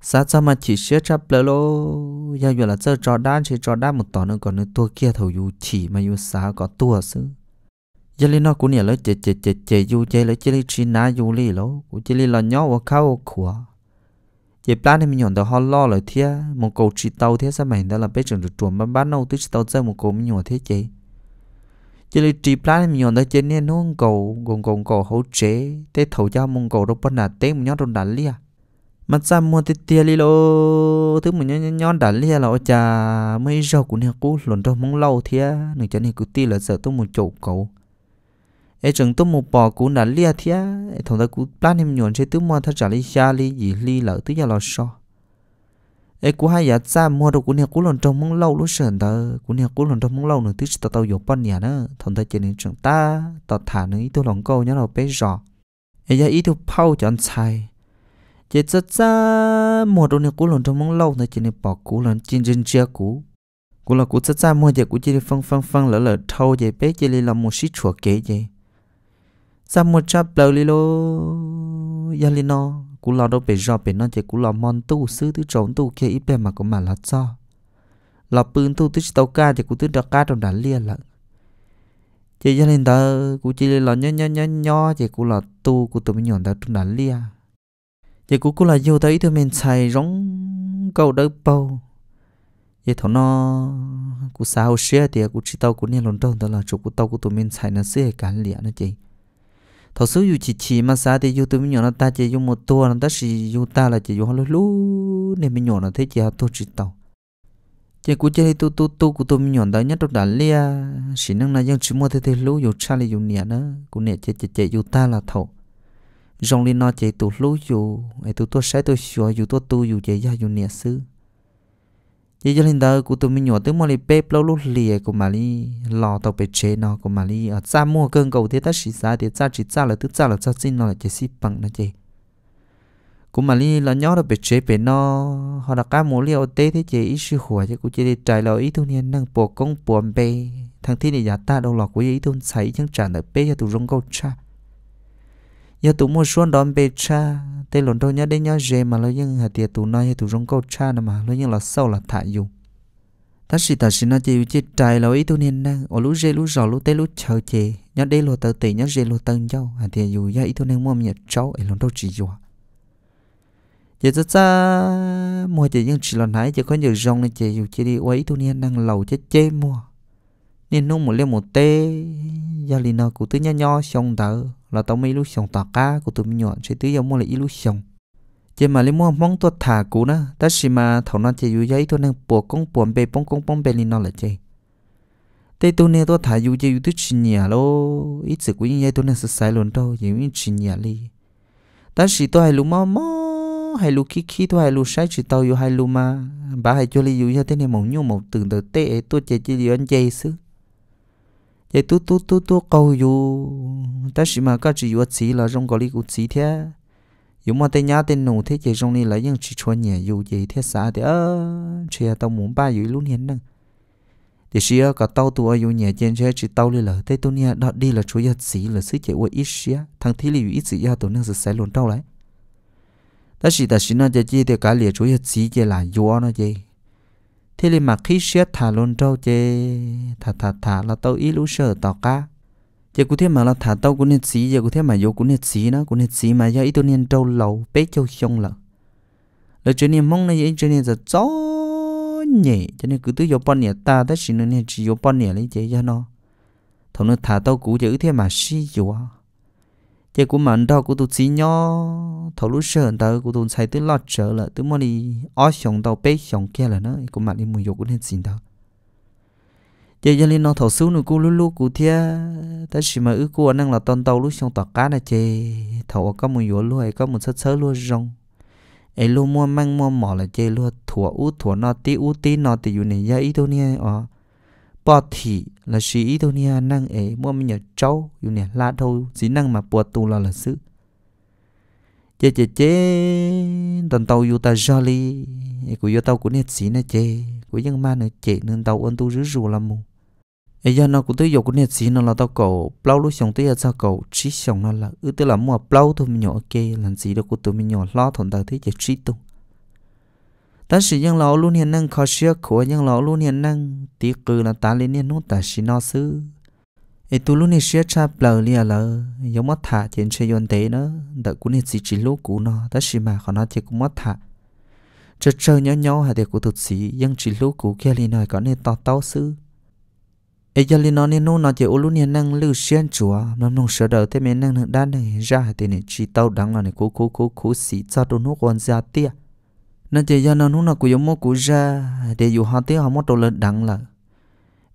sa cho mà chỉ sửa chắp lỡ lô giờ dù là chơi trò đá chơi trò đá một tỏ nữa còn nửa tua kia thầu yêu chỉ mà yêu sa có tua sư giờ lên nó cũng nhớ lỡ chế chế chế chế yêu chế lỡ chế lì chi ná yêu lì lỡ cũng chế lì là nhau ở khâu ở khua ye plan thì mình nhọn đó họ lo rồi thia một cầu chỉ tàu thế sao mày đó là bé trường được chuồng bán bán nâu tới chỉ tàu chơi một cầu mình nhọn thế chị chỉ là chỉ plan thì mình nhọn đó trên nên nó cầu gồm gồm cầu hỗ chế thế thầu cho một cầu đâu bắt là tê mình nhọn đâu đàn lia mà sao mua tê tia li lô thứ mình nhọn nhọn đàn lia là ở cha mấy rau của nhà cũ lồn đâu mông lâu thia người chân này cứ ti là sợ tôi một chỗ cầu ấy chừng tôi một bò cú nà lia thia thằng ta cú plan em nhuận chơi tứ mua thằng trả lý xa lý gì lý lỡ tứ giờ lò so ấy cú hai giờ ra mua đồ cú này cú lần trong mông lâu lúc sờn ta cú này cú lần trong mông lâu nữa tứ tao tao dọn bắn nhà nữa thằng ta chơi nên chúng ta tao thả nữa tôi lòng câu nhớ là bé rõ ấy giờ ít tôi phao cho anh sai chỉ ra ra mua đồ này cú lần trong mông lâu nữa chơi nên bỏ cú lần chân chân chia cú cú là cú ra ra mua giờ cú chơi phân phân phân lỡ lỡ thâu giờ bé chơi là một xí chuột kế vậy sa một cha bờ lì lô ya lì cú lo đâu bể rò bể nó chỉ cú lo mon tu sư tứ trốn tu kia ít bề mà có mà là cho lọ pin tu tứ tàu ca thì cú tứ đặc ca trong đàn lia lận chỉ gia đình ta cú chỉ lên là nho nho nho nho chỉ cú là tu cú tụi mình nhọn ta trong đàn lia chỉ cú cú là vô thấy tụi mình xài rong cầu đỡ bầu vậy thằng nó cú sao xe thì cú chỉ tàu cú nên lồn đâu đó là chỗ cú tàu cú tụi mình xài nó xe cả lia nó chỉ thọ số yu chỉ chỉ mà sao thì yu tụi mình nhỏ nó ta chỉ yu một tua nó ta chỉ yu ta là chỉ yu họ lú lú nên mình nhỏ nó thấy chỉ họ tu chỉ tao chỉ cú chơi tu tu tu của tụi mình nhỏ đó nhất trong đàn lia chỉ năng là dân chỉ mua thấy thấy lú yu cha là yu nè nó cú nè chỉ chỉ chỉ yu ta là thầu, rong lên nó chỉ tu lú yu ai tu tôi sai tôi sửa yu tôi tu yu chỉ ya yu nè xứ giờ giờ hiện tại cụ tụi mình nhỏ tới mà đi bếp lâu lúc lìa của mà đi lò tàu bể chế nó của mà đi ở xa mua cơn cầu thế ta chỉ xa thì xa chỉ xa là tức xa là xa xin nó là chỉ xí bằng nó chị cũng mà đi là nhỏ là bể chế bể nó họ đã cá mua liều tế thế chị ít sư hùa chứ cũng chỉ đi trái lò ít thôi nên năng bộ công buồn bê thằng thi này giả ta đâu lò của ý thôn sấy chẳng trả được bê cho tụi rong câu cha giờ tụ mua xuân đón bê cha tê lộn đâu nhớ đến nhớ dê mà lo nhưng hà tiệt tụ nói hay tụ rong câu cha nè mà lo nhưng là sâu là thả dù ta sĩ ta sĩ nó chỉ yêu chết trai là ý tu nên năng ở lú dê lú rò lú tê lú chờ chê nhớ đê lô tờ tê nhớ dê lô tân nhau hà tiệt dù giờ ý tu nên mua nhật cháu ấy lộn đâu chỉ dù giờ ta ta mua chỉ nhưng chỉ là nãy chỉ có nhiều rong nên chỉ dù chỉ đi quấy tu nên năng lầu chết chê mua nên nung một lên một tê gia đình nào cũng tứ nhớ nhó xong tờ là tao mới lúc sống tỏ cá của tụi mình nhọn sẽ tới giống mua lại ít lúc sống chỉ mà lấy mua mong tôi thả cú nữa ta chỉ mà thầu nó chơi dụ giấy thôi đang bỏ công bùa bề bông công bông bề lên nó là chơi thế tôi nè tôi thả dụ chơi dụ tôi chỉ nhà lô ít sự của như vậy tôi nên sự sai luôn đâu dụ như chỉ nhà đi ta chỉ tôi hay lúc mà mò hay lúc khi khi tôi hay lúc sai chỉ tao dụ hay lúc mà bà hay cho lý dụ như thế này mong nhung một từng tờ tệ tôi chơi chơi dụ anh chơi xứ vậy tu tu tu tu câu yu, ta chỉ mà các chỉ vật chỉ là trong cái lý của chỉ thế dù mà tên nhá tên nổ thế chỉ trong này là những chỉ chuẩn nhẹ dù gì thế xã thì ơ chỉ là tao muốn ba dù luôn hiện năng thì chỉ ở cả tao tụi dù nhẹ trên xe chỉ tao đi là thế tôi nhá đó đi là chủ vật chỉ là sức chạy qua ít xía thằng thí lý ít xí ra tụi năng sẽ luôn tao lại ta chỉ ta chỉ nó chỉ chỉ thì cả liệt chủ vật chỉ chỉ là yu nó chỉ thế li mà khi xét thả luôn trâu chê thả thả thả là tao ý lũ sợ tao cá giờ cụ thế mà là thả tao cũng nên xí giờ cụ thế mà vô cũng nên xí nó cũng nên xí mà giờ ý tôi nên trâu lầu bé trâu xong lợ lời chuyện này mong này chuyện này là cho nhẹ cho nên cứ tới vô bọn nhẹ ta tất nhiên nên chỉ vô bọn nhẹ lấy chế cho nó thằng nó thả tao cũng giờ thế mà xí vô chế của mình đâu của tôi chỉ nhó thầu lúa sợ đâu, của tôi xây tôi lo sợ là tôi muốn đi ó sống tàu bé sống kia là nó của mình đi mua dục của nên xin đó chế cho nên nó thầu xuống nó cô lúa lúa của thia ta chỉ mà ước của năng là toàn tàu lúa sống tọt cá này chế thầu có một vụ luôn có một sớt sớt luôn rong ấy luôn mua mang mua mỏ là chế luôn thua út thua nó tí út tí nó thì dù này ra ít thôi nha, ờ bỏ thì là sĩ Itonia năng ấy mua mình nhờ cháu dù nè la thâu dĩ năng mà bỏ tù là là sự chế chế chế tần tàu dù ta jolly của dù tàu của nét sĩ nè chế của dân ma nè chế nên tàu ôn tu rứ rù làm mù ấy do nó cũng tới dục của nét sĩ nó là tàu cầu plau lúc xong tới sao cầu trí xong nó là ư tới là mua plau thôi mình nhỏ kê làm gì đâu của tụi mình nhỏ lo thằng tàu thế chế trí tung ta sĩ nhân lão luôn hiện năng khó xia của nhân lão luôn hiện năng tí cừ là ta lên niên nút ta sĩ nó sư ấy tu luôn hiện xia cha bờ lia lờ giống mất thả trên xe yon tế nữa đợi cũng hiện gì chỉ lúc cũ nó ta sĩ mà còn nó thì cũng mất thả chợt chơi nhỏ nhỏ hà thì cũng tụt sĩ nhưng chỉ lúc cũ kia lên nói có nên to tao sư ấy giờ lên nó nên nô nó chỉ ô luôn hiện năng lưu xuyên chùa nó nông sửa đời thế mấy năng đan này ra thì này chỉ tao đắng là này cố cố cố cố sĩ cho đồ nó còn ra tiệt nên chỉ do nó nó nó của giống mô của ra để dù họ tiếc họ mất đồ lớn đặng là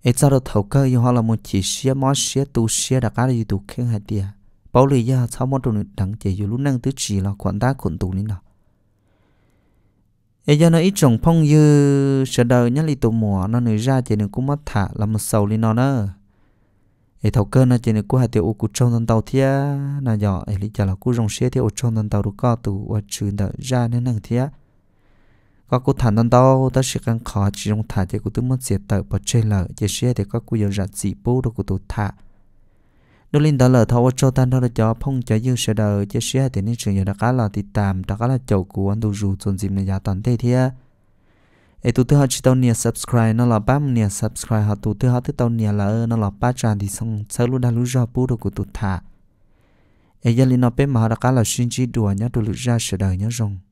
ấy sao được thấu cơ dù họ là một chỉ xe mó xe tu xe đặc cái dù tu khen hai tia bảo lý do sao mất đồ lớn đặng chỉ dù lúc năng tứ chỉ là quản tá quản tu nên nào ấy do nó ít trồng phong dư sợ đời nhá li tụ mùa nó nửa ra chỉ nên cũng mất thả là một sầu li nó nữa ấy thấu cơ nó chỉ nên cũng hai tia ô cũng trong thân tàu thia là do ấy lý cho là cũng rồng xe thì ô trong thân tàu được co tu và trừ đời ra nên năng thia có cô thằng non đâu ta sẽ càng khó chỉ trong thả thì cô tự muốn diệt tờ bỏ chơi lờ chỉ sẽ để có cô giờ rạch dị bố đồ cô tự thả đôi linh đó lờ thâu cho tan đó là cho phong cho dương sẽ đờ chỉ sẽ để nên trường giờ đã cá là thì tạm đã cá là chậu của anh tu dù chuẩn dìm là giá toàn thế thế ai tu thứ họ chỉ tao nia subscribe nó là ba nia subscribe họ tu thứ họ thứ tao nia là nó là ba tràn thì xong sớm luôn đã lú ra bố đồ cô tự thả ai giờ linh nó bên mà họ đã cá là xin chỉ đùa nhá tu lú ra sẽ đờ nhá rồng